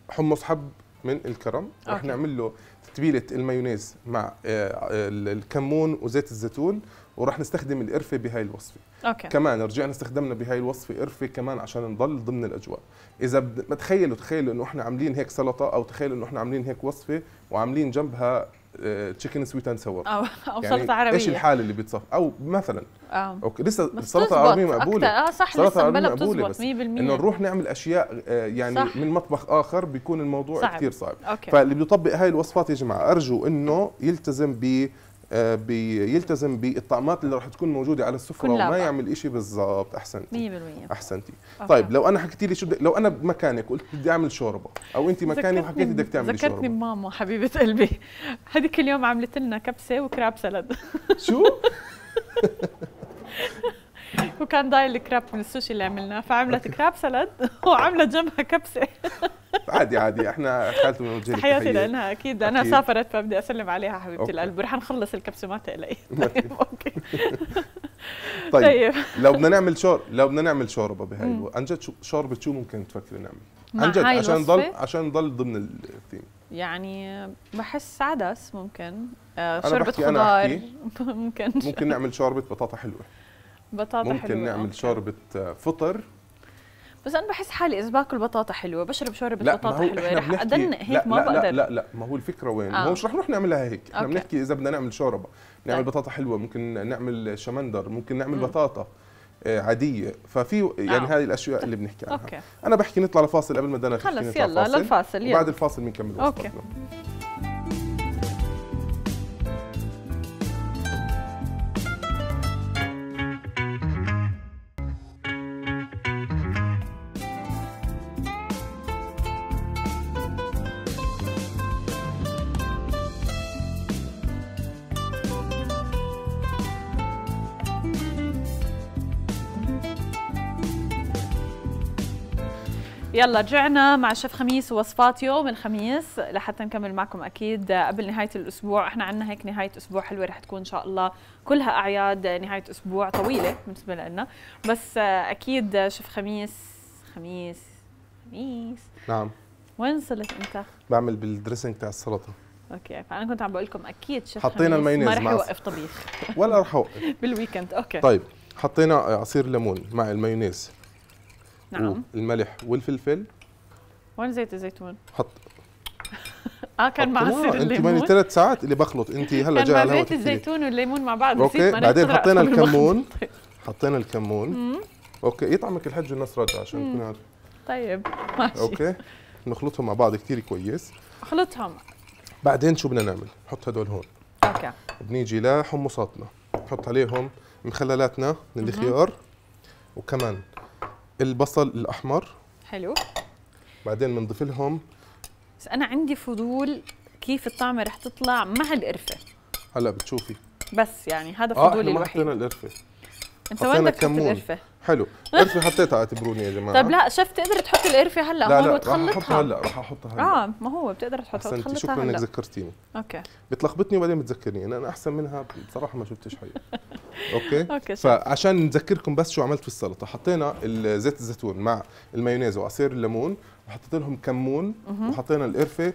Speaker 2: حمص حب من الكرم رح نعمل له تتبيله المايونيز مع آه، آه، الكمون وزيت الزيتون وراح نستخدم القرفه بهاي الوصفه أوكي. كمان رجعنا استخدمنا بهاي الوصفه قرفه كمان عشان نضل ضمن الاجواء اذا ما تخيلوا تخيلوا انه احنا عاملين هيك سلطه او تخيلوا انه احنا عاملين هيك وصفه وعاملين جنبها تشيكن سويت اند سور او او يعني سلطه عربيه ايش الحاله اللي بتصف او مثلا أو. آه. اوكي لسه السلطه العربيه مقبوله اه صح لسه العربيه مقبوله بس انه نروح نعمل اشياء آه، يعني صح. من مطبخ اخر بيكون الموضوع صعب. كثير صعب أوكي. فاللي بده يطبق هاي الوصفات يا جماعه ارجو انه يلتزم ب آه، بيلتزم بالطعمات اللي راح تكون موجوده على السفره وما يعمل شيء بالضبط احسنتي 100% احسنتي طيب لو انا حكيتي لي شو بدي لو انا بمكانك قلت بدي اعمل شوربه او انت مكاني وحكيتي بدك تعملي شوربه ذكرتني
Speaker 1: ماما حبيبه قلبي [laughs] هذيك اليوم عملت لنا كبسه وكراب سلد [laughs] شو [laughs] وكان ضايل الكراب من السوشي اللي عملناه فعملت كراب سلد وعملت جنبها كبسه
Speaker 2: عادي عادي احنا خالته من وجهه تحياتي لانها
Speaker 1: اكيد انا أكيد. سافرت فبدي اسلم عليها حبيبتي القلب رح نخلص الكبسومات الي [laughs]
Speaker 2: طيب اوكي
Speaker 1: طيب, طيب. لو
Speaker 2: بدنا نعمل شور لو بدنا نعمل شوربه بهاي الوقت عن جد شوربه شو ممكن تفكري نعمل؟ عن جد عشان نضل عشان نضل ضمن الثيم
Speaker 1: يعني بحس عدس ممكن آه، شوربه خضار [laughs] ممكن ممكن نعمل
Speaker 2: شوربه بطاطا حلوه
Speaker 1: بطاطا ممكن حلوة.
Speaker 2: نعمل شوربه آه، فطر
Speaker 1: بس انا بحس حالي اذا باكل بطاطا حلوه بشرب شوربه بطاطا حلوه رح ادنق هيك ما لا بقدر لا
Speaker 2: لا لا ما هو الفكره وين آه. هو مش رح نروح نعملها هيك احنا بنحكي اذا بدنا نعمل شوربه نعمل طيب. بطاطا حلوه ممكن نعمل شمندر ممكن نعمل م. بطاطا آه، عاديه ففي يعني آه. الاشياء اللي طيب. بنحكي عنها أوكي. انا بحكي نطلع لفاصل قبل ما بدنا خلص يلا للفاصل وبعد الفاصل بنكمل اوكي
Speaker 1: يلا رجعنا مع شيف خميس ووصفات يوم الخميس لحتى نكمل معكم اكيد قبل نهايه الاسبوع احنا عندنا هيك نهايه اسبوع حلوه رح تكون ان شاء الله كلها اعياد نهايه اسبوع طويله بالنسبه لنا بس اكيد شيف خميس خميس خميس نعم وين وصلت انت
Speaker 2: بعمل بالدريسنج تاع السلطه
Speaker 1: اوكي فانا كنت عم بقول لكم اكيد شيف حطينا المايونيز ما رح يوقف طبيخ ولا رح اوقف [laughs] بالويكند اوكي طيب
Speaker 2: حطينا عصير ليمون مع المايونيز نعم الملح والفلفل
Speaker 1: وين زيت الزيتون؟ حط [laughs] اه كان مع الليمون انت ماني ثلاث ساعات اللي بخلط
Speaker 2: انت هلا جاي على زيت الزيتون
Speaker 1: والليمون مع بعض اوكي بعدين حطينا [laughs] الكمون
Speaker 2: حطينا الكمون اوكي يطعمك الحج والناس راجعه عشان تكون عارف
Speaker 1: طيب ماشي اوكي
Speaker 2: نخلطهم مع بعض كثير كويس خلطهم بعدين شو بدنا نعمل؟ نحط هدول هون اوكي بنيجي لحمصاتنا نحط عليهم مخللاتنا من الخيار وكمان البصل الاحمر حلو بعدين بنضيف لهم
Speaker 1: بس انا عندي فضول كيف الطعمه رح تطلع مع القرفه
Speaker 2: هلا بتشوفي
Speaker 1: بس يعني هذا آه، فضولي آه الوحيد اه ما القرفه انت وين وينك القرفة؟
Speaker 2: حلو قرفه حطيتها اعتبروني يا جماعه طب
Speaker 1: لا شفت تقدر تحط القرفه هلا لا لا رح احطها
Speaker 2: هلا رح احطها هلا
Speaker 1: اه ما هو بتقدر تحطها وتخلطها هلا شكرا انك ذكرتيني اوكي
Speaker 2: بتلخبطني وبعدين بتذكرني انا, أنا احسن منها بصراحه ما شفتش حقيقه [laughs] اوكي اوكي فعشان نذكركم بس شو عملت في السلطه حطينا زيت الزيتون مع المايونيز وعصير الليمون وحطيت لهم كمون وحطينا القرفه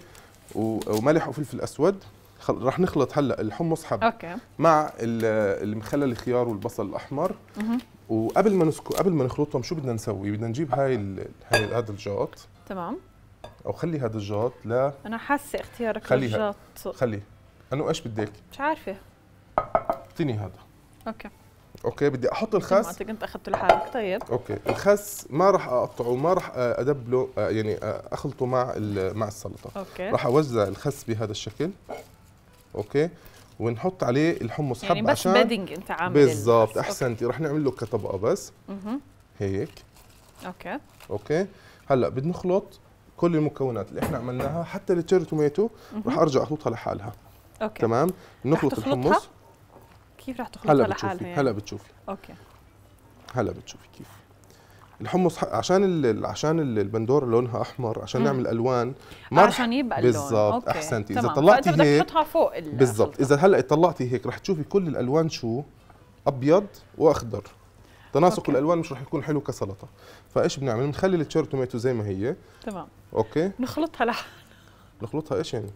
Speaker 2: وملح وفلفل اسود رح نخلط هلا الحمص حب أوكي. مع المخلل الخيار والبصل الاحمر وقبل ما نسكو قبل ما نخلطهم شو بدنا نسوي بدنا نجيب هاي هاي هذا الجاط تمام او خلي هذا الجاط لا
Speaker 1: انا حاسه اختيارك للجاط
Speaker 2: خليه انا ايش بدك مش عارفه اعطيني هذا اوكي اوكي بدي احط طيب، الخس ما انت
Speaker 1: كنت اخذته لحالك طيب
Speaker 2: اوكي الخس ما راح اقطعه ما راح ادبله آه، يعني آه، اخلطه مع مع السلطه اوكي راح اوزع الخس بهذا الشكل اوكي ونحط عليه الحمص يعني بس عشان بيدنج انت عامل بالضبط احسنتي رح نعمل له كطبقه بس مه. هيك اوكي اوكي هلا بدنا نخلط كل المكونات اللي احنا عملناها حتى التشيري توميتو رح ارجع اخلطها لحالها اوكي تمام نخلط الحمص
Speaker 1: كيف رح تخلطها لحالها يعني؟ هلا بتشوفي هلا بتشوفي اوكي
Speaker 2: هلا بتشوفي كيف الحمص عشان عشان البندوره لونها احمر عشان مم. نعمل الوان آه، عشان يبقى اللون بالضبط احسنتي اذا طلعتي هيك بدك تحطها
Speaker 1: فوق بالضبط
Speaker 2: اذا هلا طلعتي هيك رح تشوفي كل الالوان شو ابيض واخضر تناسق أوكي. الالوان مش رح يكون حلو كسلطه فايش بنعمل بنخلي التشيرتوميتو زي ما هي تمام اوكي
Speaker 1: نخلطها لحالها
Speaker 2: نخلطها ايش يعني؟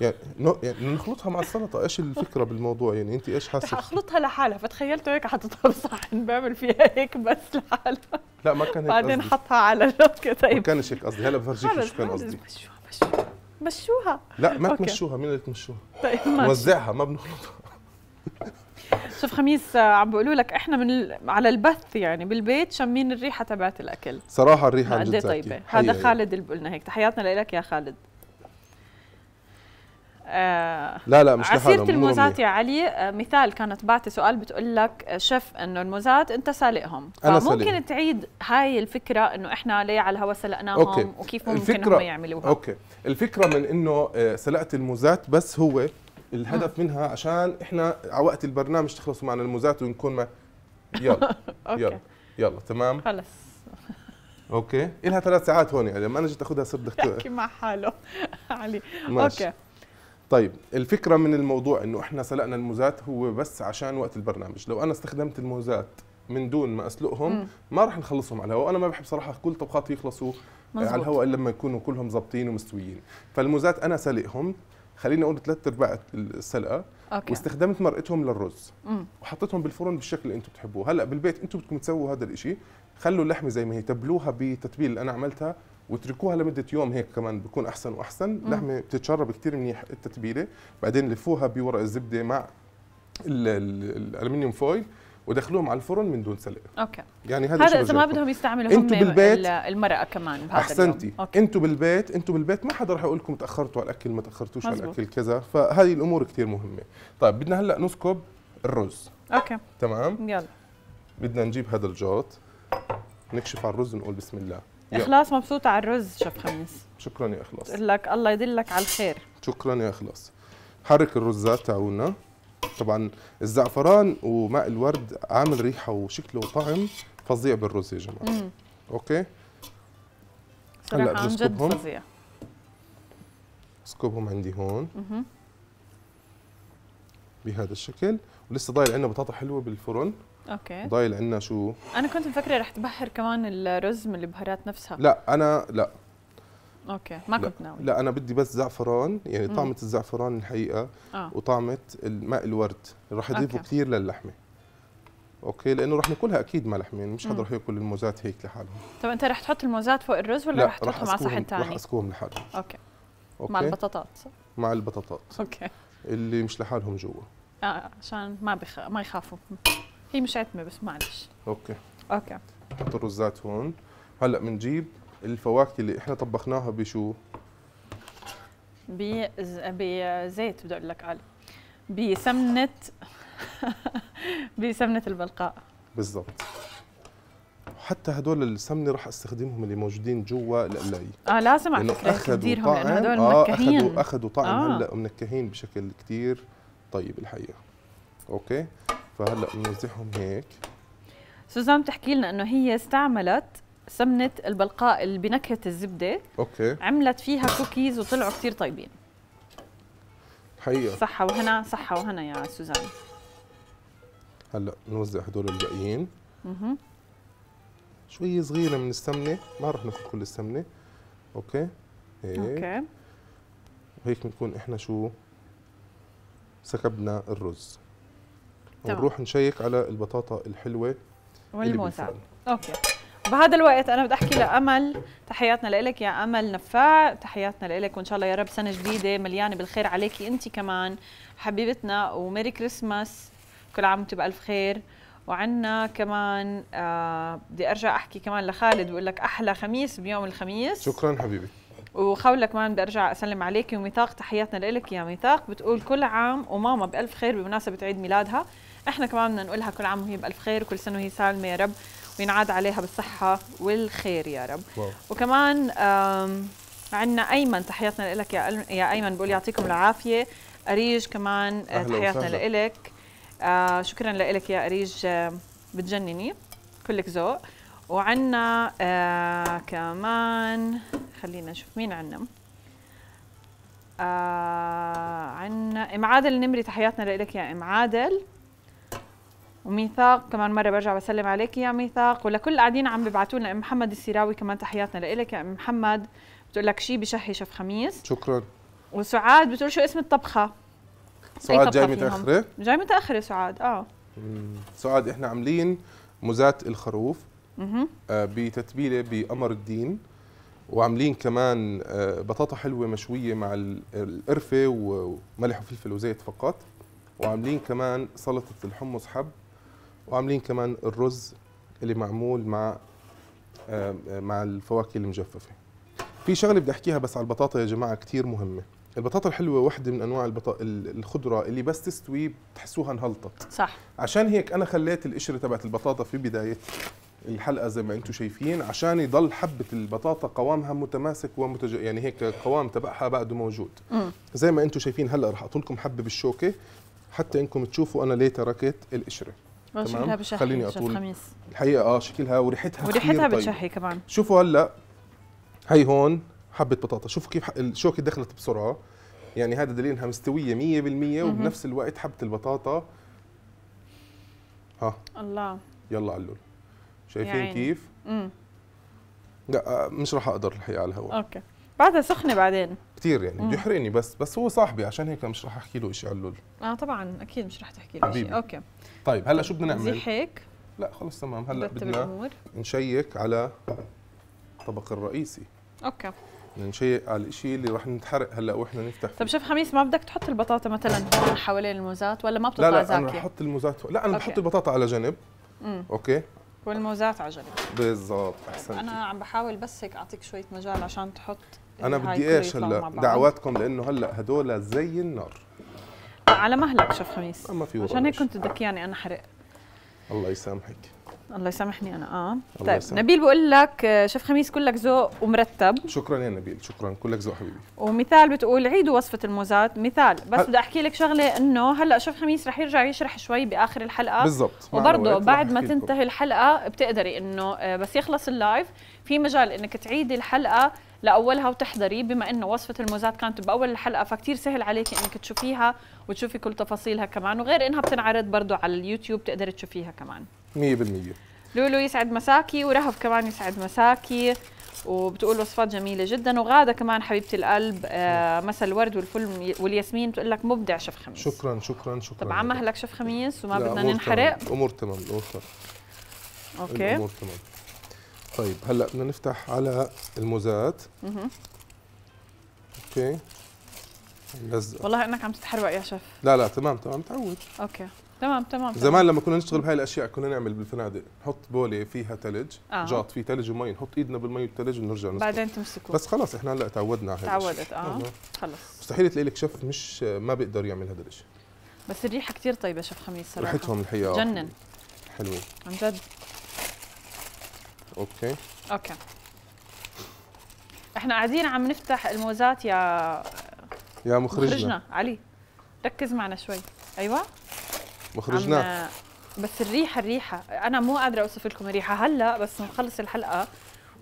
Speaker 2: يعني, يعني, نخلطها مع السلطه ايش الفكره بالموضوع يعني انت ايش حاسه؟
Speaker 1: اخلطها لحالها فتخيلت هيك حاططها بصحن بعمل فيها هيك بس لحالها
Speaker 2: لا ما كان هيك بعدين حطها على الركه طيب ما كانش هيك قصدي هلا بفرجيك شو كان قصدي مشوها مشوها مشوها لا ما تمشوها مين اللي تمشوها؟
Speaker 1: طيب ماشي. نوزعها
Speaker 2: ما بنخلطها
Speaker 1: شوف خميس آه، عم بيقولوا لك احنا من على البث يعني بالبيت شامين الريحه تبعت الاكل
Speaker 2: صراحه الريحه عن جد طيبه هذا خالد
Speaker 1: اللي بيقول لنا هيك تحياتنا لك يا خالد آه، لا لا مش عصيرة الموزات يا علي آه، مثال كانت بعتي سؤال بتقول لك آه، شف انه الموزات انت سالقهم أنا فممكن سليم. تعيد هاي الفكره انه احنا ليه على الهوا سلقناهم أوكي. وكيف ممكن الفكرة هم يعملوها
Speaker 2: اوكي الفكره من انه سلقت الموزات بس هو الهدف منها عشان احنا على وقت البرنامج تخلصوا معنا الموزات ونكون ما يلا [laughs] يلا يلا تمام خلص اوكي إلها ثلاث ساعات هون يعني لما انا جيت اخذها صرت [laughs] دكتور
Speaker 1: مع حاله [laughs] علي ماشي. اوكي
Speaker 2: طيب الفكره من الموضوع انه احنا سلقنا الموزات هو بس عشان وقت البرنامج لو انا استخدمت الموزات من دون ما اسلقهم مم. ما راح نخلصهم على الهواء وانا ما بحب صراحه كل طبخاتي يخلصوا مزبوط. على الهواء الا لما يكونوا كلهم ظابطين ومستويين فالموزات انا سلقهم خليني اقول ثلاث ارباع السلقه أوكي. واستخدمت مرقتهم للرز مم. وحطيتهم بالفرن بالشكل اللي انتم بتحبوه هلا بالبيت انتم بدكم تسووا هذا الشيء خلوا اللحمه زي ما هي تبلوها بتتبيل اللي انا عملتها واتركوها لمده يوم هيك كمان بكون احسن واحسن لحمه بتتشرب كثير منيح التتبيله بعدين لفوها بورق الزبده مع الالمنيوم فويل ودخلوهم على الفرن من دون سلق اوكي يعني هذا هذا اذا ما بدهم
Speaker 1: يستعملوا هم بالبيت المرأة كمان بهذا احسنتي
Speaker 2: انتم بالبيت انتم بالبيت ما حدا رح يقول لكم تاخرتوا على الاكل ما تاخرتوش على الاكل كذا فهذه الامور كثير مهمه طيب بدنا هلا نسكب الرز اوكي تمام يلا بدنا نجيب هذا الجوط نكشف على الرز ونقول بسم الله
Speaker 1: اخلاص مبسوطه على الرز شب خميس
Speaker 2: شكرا يا اخلاص
Speaker 1: لك الله يدلك على الخير
Speaker 2: شكرا يا اخلاص حرك الرزات تاعونا طبعا الزعفران وماء الورد عامل ريحه وشكله وطعم فظيع بالرز يا جماعه مم. اوكي
Speaker 1: هلا عن جد فظيع
Speaker 2: اسكبهم عندي هون مم. بهذا الشكل ولسه ضايل عندنا بطاطا حلوه بالفرن اوكي ضايل عندنا شو
Speaker 1: انا كنت مفكره رح تبحر كمان الرز من البهارات نفسها لا انا لا اوكي ما كنت ناوي لا
Speaker 2: انا بدي بس زعفران يعني مم. طعمه الزعفران الحقيقه آه. وطعمه ماء الورد رح اضيفه كثير للحمه اوكي لانه رح ناكلها اكيد مع لحمه يعني مش حدا رح ياكل الموزات هيك لحالهم
Speaker 1: طب انت رح تحط الموزات فوق الرز ولا رح تحطهم على صحن ثاني رح اسكوهم لحالهم أوكي. اوكي مع البطاطات مع
Speaker 2: البطاطات اوكي اللي مش لحالهم جوا
Speaker 1: اه عشان ما بخ... ما يخافوا هي مش عتمه بس معلش
Speaker 2: اوكي اوكي نحط الرزات هون هلا بنجيب الفواكه اللي احنا طبخناها بشو
Speaker 1: بزيت بدي اقول لك علي بسمنه [laughs] بسمنه البلقاء
Speaker 2: بالضبط حتى هدول السمنه راح استخدمهم اللي موجودين جوا القلاي اه لازم على فكره تديرهم لانه هدول آه منكهين اخذوا اخذوا طعم آه. هلا منكهين بشكل كثير طيب الحقيقه اوكي فهلا بنوزعهم هيك
Speaker 1: سوزان بتحكي لنا انه هي استعملت سمنه البلقاء اللي بنكهه الزبده اوكي عملت فيها كوكيز وطلعوا كثير طيبين حقيقة صحة وهنا صحة وهنا يا سوزان
Speaker 2: هلا نوزع هدول الباقيين اها شوية صغيرة من السمنة ما رح ناخذ كل السمنة اوكي هيك اوكي وهيك بنكون احنا شو سكبنا الرز ونروح نشيك على البطاطا الحلوه والموزع
Speaker 1: اوكي بهذا الوقت انا بدي احكي لامل تحياتنا لك يا امل نفاع تحياتنا لك وان شاء الله يا رب سنه جديده مليانه بالخير عليكي انت كمان حبيبتنا وميري كريسماس كل عام وانتم بالف خير وعنا كمان آه بدي ارجع احكي كمان لخالد بقول لك احلى خميس بيوم الخميس
Speaker 2: شكرا حبيبي
Speaker 1: وخولة كمان بدي ارجع اسلم عليكي وميثاق تحياتنا لك يا ميثاق بتقول كل عام وماما بالف خير بمناسبه عيد ميلادها احنا كمان بدنا نقولها كل عام وهي بالف خير وكل سنه وهي سالمه يا رب وينعاد عليها بالصحه والخير يا رب واو. وكمان عندنا ايمن تحياتنا لك يا يا ايمن بقول يعطيكم العافيه اريج كمان آه، تحياتنا لك آه شكرا لك يا اريج آه، بتجنني كلك ذوق وعنا آه كمان خلينا نشوف مين عنا آه عندنا ام عادل النمري تحياتنا لك يا ام عادل وميثاق كمان مره برجع بسلم عليك يا ميثاق ولكل قاعدين عم ببعثوا لنا ام محمد السيراوي كمان تحياتنا لك يا ام محمد بتقول لك شيء بشهي شف خميس شكرا وسعاد بتقول شو اسم الطبخه
Speaker 2: سعاد جاي متاخره
Speaker 1: جاي متاخره سعاد اه
Speaker 2: سعاد احنا عاملين مزات الخروف آه، بتتبيله بقمر الدين وعاملين كمان آه، بطاطا حلوه مشويه مع القرفه وملح وفلفل وزيت فقط وعاملين كمان سلطه الحمص حب وعاملين كمان الرز اللي معمول مع آه، مع الفواكه المجففه في شغله بدي احكيها بس على البطاطا يا جماعه كثير مهمه البطاطا الحلوه واحدة من انواع البطا... الخضره اللي بس تستوي بتحسوها انهلطت صح عشان هيك انا خليت القشره تبعت البطاطا في بدايه الحلقه زي ما انتم شايفين عشان يضل حبه البطاطا قوامها متماسك ومتج يعني هيك القوام تبعها بعده موجود م. زي ما انتم شايفين هلا رح احط لكم حبه بالشوكه حتى انكم تشوفوا انا ليه تركت القشره آه، تمام خليني اطول خميس. الحقيقه اه شكلها وريحتها وريحتها طيب. بتشحي طيب. كمان شوفوا هلا هي هون حبه بطاطا شوفوا كيف الشوكه دخلت بسرعه يعني هذا دليل انها مستويه 100% وبنفس الوقت حبه البطاطا ها الله يلا علول شايفين كيف؟ امم لا آه، مش راح اقدر الحقيقه على الهواء
Speaker 1: اوكي بعدها سخنه بعدين
Speaker 2: كثير يعني بده يحرقني بس بس هو صاحبي عشان هيك مش رح احكي له شيء اللول
Speaker 1: اه طبعا اكيد مش رح تحكي له شيء اوكي طيب هلا شو بدنا نعمل؟ هيك لا
Speaker 2: خلص تمام هلا بدنا نشيك على الطبق الرئيسي اوكي نشيك على الشيء اللي رح نتحرق هلا واحنا نفتح
Speaker 1: طيب شوف خميس ما بدك تحط البطاطا مثلا حوالين الموزات ولا ما بتطلع لا لا انا رح احط
Speaker 2: الموزات لا انا بحط البطاطا على جنب مم. اوكي
Speaker 1: والموزات على جنب
Speaker 2: بالضبط احسنت انا
Speaker 1: عم بحاول بس هيك اعطيك شويه مجال عشان تحط يعني انا بدي ايش هلا دعواتكم
Speaker 2: لانه هلا هدول زي النار
Speaker 1: آه، على مهلك شوف خميس ما في عشان هيك كنت بدك يعني انا حرق
Speaker 2: الله يسامحك
Speaker 1: الله يسامحني انا اه طيب يسامح. نبيل بقول لك آه، شوف خميس كلك ذوق ومرتب
Speaker 2: شكرا يا نبيل شكرا كلك ذوق حبيبي
Speaker 1: ومثال بتقول عيدوا وصفه الموزات مثال بس بدي احكي لك شغله انه هلا شوف خميس رح يرجع يشرح شوي باخر الحلقه بالضبط وبرضه بعد ما تنتهي الحلقه بتقدري انه آه، بس يخلص اللايف في مجال انك تعيدي الحلقه لاولها وتحضري بما انه وصفه الموزات كانت باول الحلقه فكتير سهل عليكي انك تشوفيها وتشوفي كل تفاصيلها كمان وغير انها بتنعرض برضه على اليوتيوب تقدري تشوفيها كمان
Speaker 2: 100%
Speaker 1: لولو يسعد مساكي ورهف كمان يسعد مساكي وبتقول وصفات جميله جدا وغاده كمان حبيبه القلب آه مثل الورد والفل والياسمين بتقول لك مبدع شف خميس شكرا
Speaker 2: شكرا شكرا طبعا
Speaker 1: ما هلك شف خميس وما بدنا ننحرق
Speaker 2: امور تمام الامور تمام اوكي الامور تمام طيب هلا بدنا نفتح على الموزات اها اوكي لزق
Speaker 1: والله انك عم تتحروق يا شيف
Speaker 2: لا لا تمام تمام
Speaker 1: تعود اوكي تمام تمام زمان لما كنا
Speaker 2: نشتغل بهاي الاشياء كنا نعمل بالفنادق نحط بوله فيها ثلج آه. جاط فيه ثلج ومي نحط ايدنا بالمي والثلج ونرجع نسكر بعدين تمسكوه بس خلص احنا هلا تعودنا على هالشيء تعودت اه خلص مستحيل تلاقي لك شيف مش ما بيقدر يعمل هذا الشيء
Speaker 1: بس الريحه كثير طيبه شيف خميس صراحه ريحتهم الحقيقه جنن حلوه عن جد اوكي اوكي احنا قاعدين عم نفتح الموزات يا يا مخرجنا, مخرجنا. علي ركز معنا شوي ايوه
Speaker 2: مخرجنا
Speaker 1: عم... بس الريحه الريحه انا مو قادره اوصف لكم الريحه هلا بس نخلص الحلقه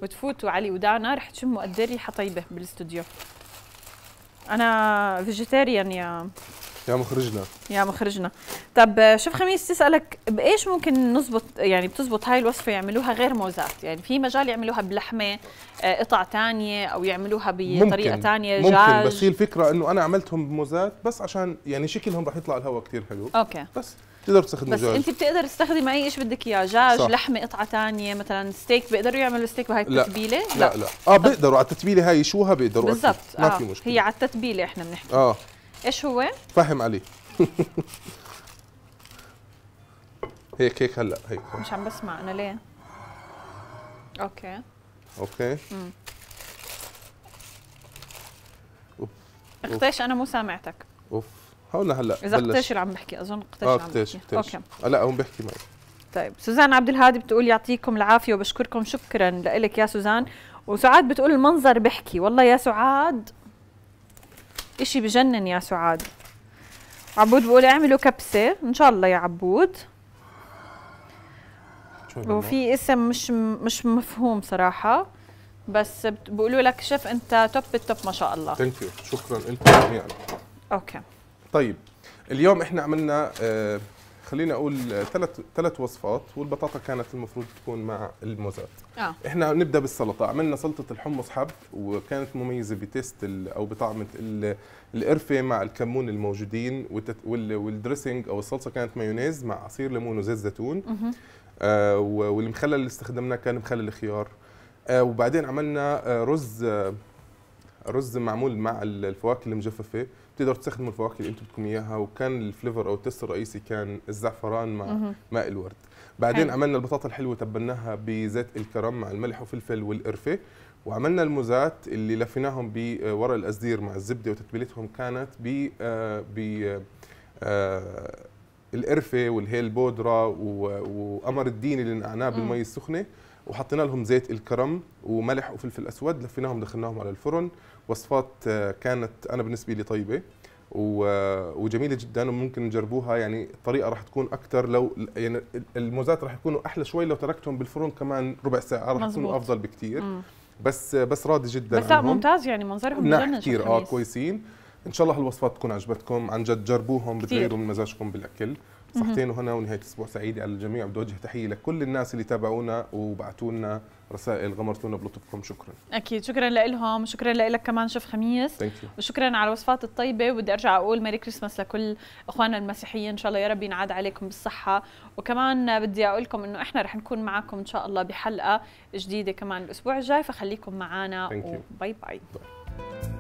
Speaker 1: وتفوتوا علي ودانا رح تشموا قد إيه ريحه طيبه بالاستوديو انا فيجيتيريان يا يا مخرجنا يا مخرجنا طب شوف خميس تسالك بايش ممكن نظبط يعني بتزبط هاي الوصفه يعملوها غير موزات يعني في مجال يعملوها بلحمه آه، قطع ثانيه او يعملوها بطريقه ثانيه ممكن جاج. بس هي
Speaker 2: الفكره انه انا عملتهم بموزات بس عشان يعني شكلهم راح يطلع الهواء كثير حلو اوكي بس بتقدر تستخدم بس جاج. انت
Speaker 1: بتقدر تستخدمي اي ايش بدك اياه جاج صح. لحمه قطعه ثانيه مثلا ستيك بيقدروا يعملوا ستيك بهاي التتبيله لا لا, لا.
Speaker 2: اه بيقدروا على التتبيله هاي شوها بيقدروا بالضبط آه. ما في آه. مشكله
Speaker 1: هي على التتبيله احنا بنحكي اه ايش هو؟
Speaker 2: فهم علي [laughs] هيك هيك هلا هيك مش
Speaker 1: عم بسمع انا ليه؟ اوكي اوكي امم اختيش انا مو سامعتك
Speaker 2: اوف هون هلا اذا اختيش
Speaker 1: اللي عم بحكي اظن اختيش اه اختيش اختيش اوكي
Speaker 2: لا هون بحكي معي
Speaker 1: طيب سوزان عبد الهادي بتقول يعطيكم العافيه وبشكركم شكرا لك يا سوزان وسعاد بتقول المنظر بحكي والله يا سعاد اشي بجنن يا سعاد عبود بقول اعملوا كبسة ان شاء الله يا عبود وفي اسم مش مش مفهوم صراحة بس بقولوا لك شيف انت توب التوب ما شاء الله ثانك
Speaker 2: شكرا لكم جميعا اوكي طيب اليوم احنا عملنا آه خليني اقول ثلاث ثلاث وصفات والبطاطا كانت المفروض تكون مع الموزات آه. احنا نبدا بالسلطه عملنا سلطه الحمص حب وكانت مميزه بتيست او بطعمه القرفه مع الكمون الموجودين والدريسنج او الصلصه كانت مايونيز مع عصير ليمون وزيت زيتون آه والمخلل اللي استخدمناه كان مخلل خيار آه وبعدين عملنا آه رز آه رز معمول مع الفواكه المجففه بتقدروا تستخدموا الفواكه اللي انتم بدكم اياها وكان الفليفر او التست الرئيسي كان الزعفران مع ماء الورد بعدين عملنا البطاطا الحلوه تبناها بزيت الكرم مع الملح وفلفل والقرفه وعملنا الموزات اللي لفيناهم بورق آه، القصدير مع الزبده وتتبيلتهم كانت ب آه، ب آه، القرفه والهيل بودره وقمر الدين اللي نقعناه بالمي السخنه وحطينا لهم زيت الكرم وملح وفلفل اسود لفيناهم دخلناهم على الفرن وصفات آه، كانت انا بالنسبه لي طيبه آه، وجميله جدا وممكن نجربوها يعني الطريقه راح تكون اكثر لو يعني الموزات راح يكونوا احلى شوي لو تركتهم بالفرن كمان ربع ساعه راح يكونوا افضل بكثير بس آه، بس راضي جدا بس لا ممتاز يعني منظرهم بجنن كثير اه كويسين ان شاء الله هالوصفات تكون عجبتكم عن جد جربوهم بتغيروا من مزاجكم بالاكل صحتين وهنا ونهايه اسبوع سعيده على الجميع بدي اوجه تحيه لكل الناس اللي تابعونا وبعثوا لنا رسائل غمرتونا بلطفكم شكرا
Speaker 1: اكيد شكرا لهم وشكرا لك كمان شيف خميس وشكرا على الوصفات الطيبه وبدي ارجع اقول ميري كريسماس لكل اخواننا المسيحيين ان شاء الله يا رب ينعاد عليكم بالصحه وكمان بدي اقول لكم انه احنا رح نكون معكم ان شاء الله بحلقه جديده كمان الاسبوع الجاي فخليكم معنا باي باي, باي.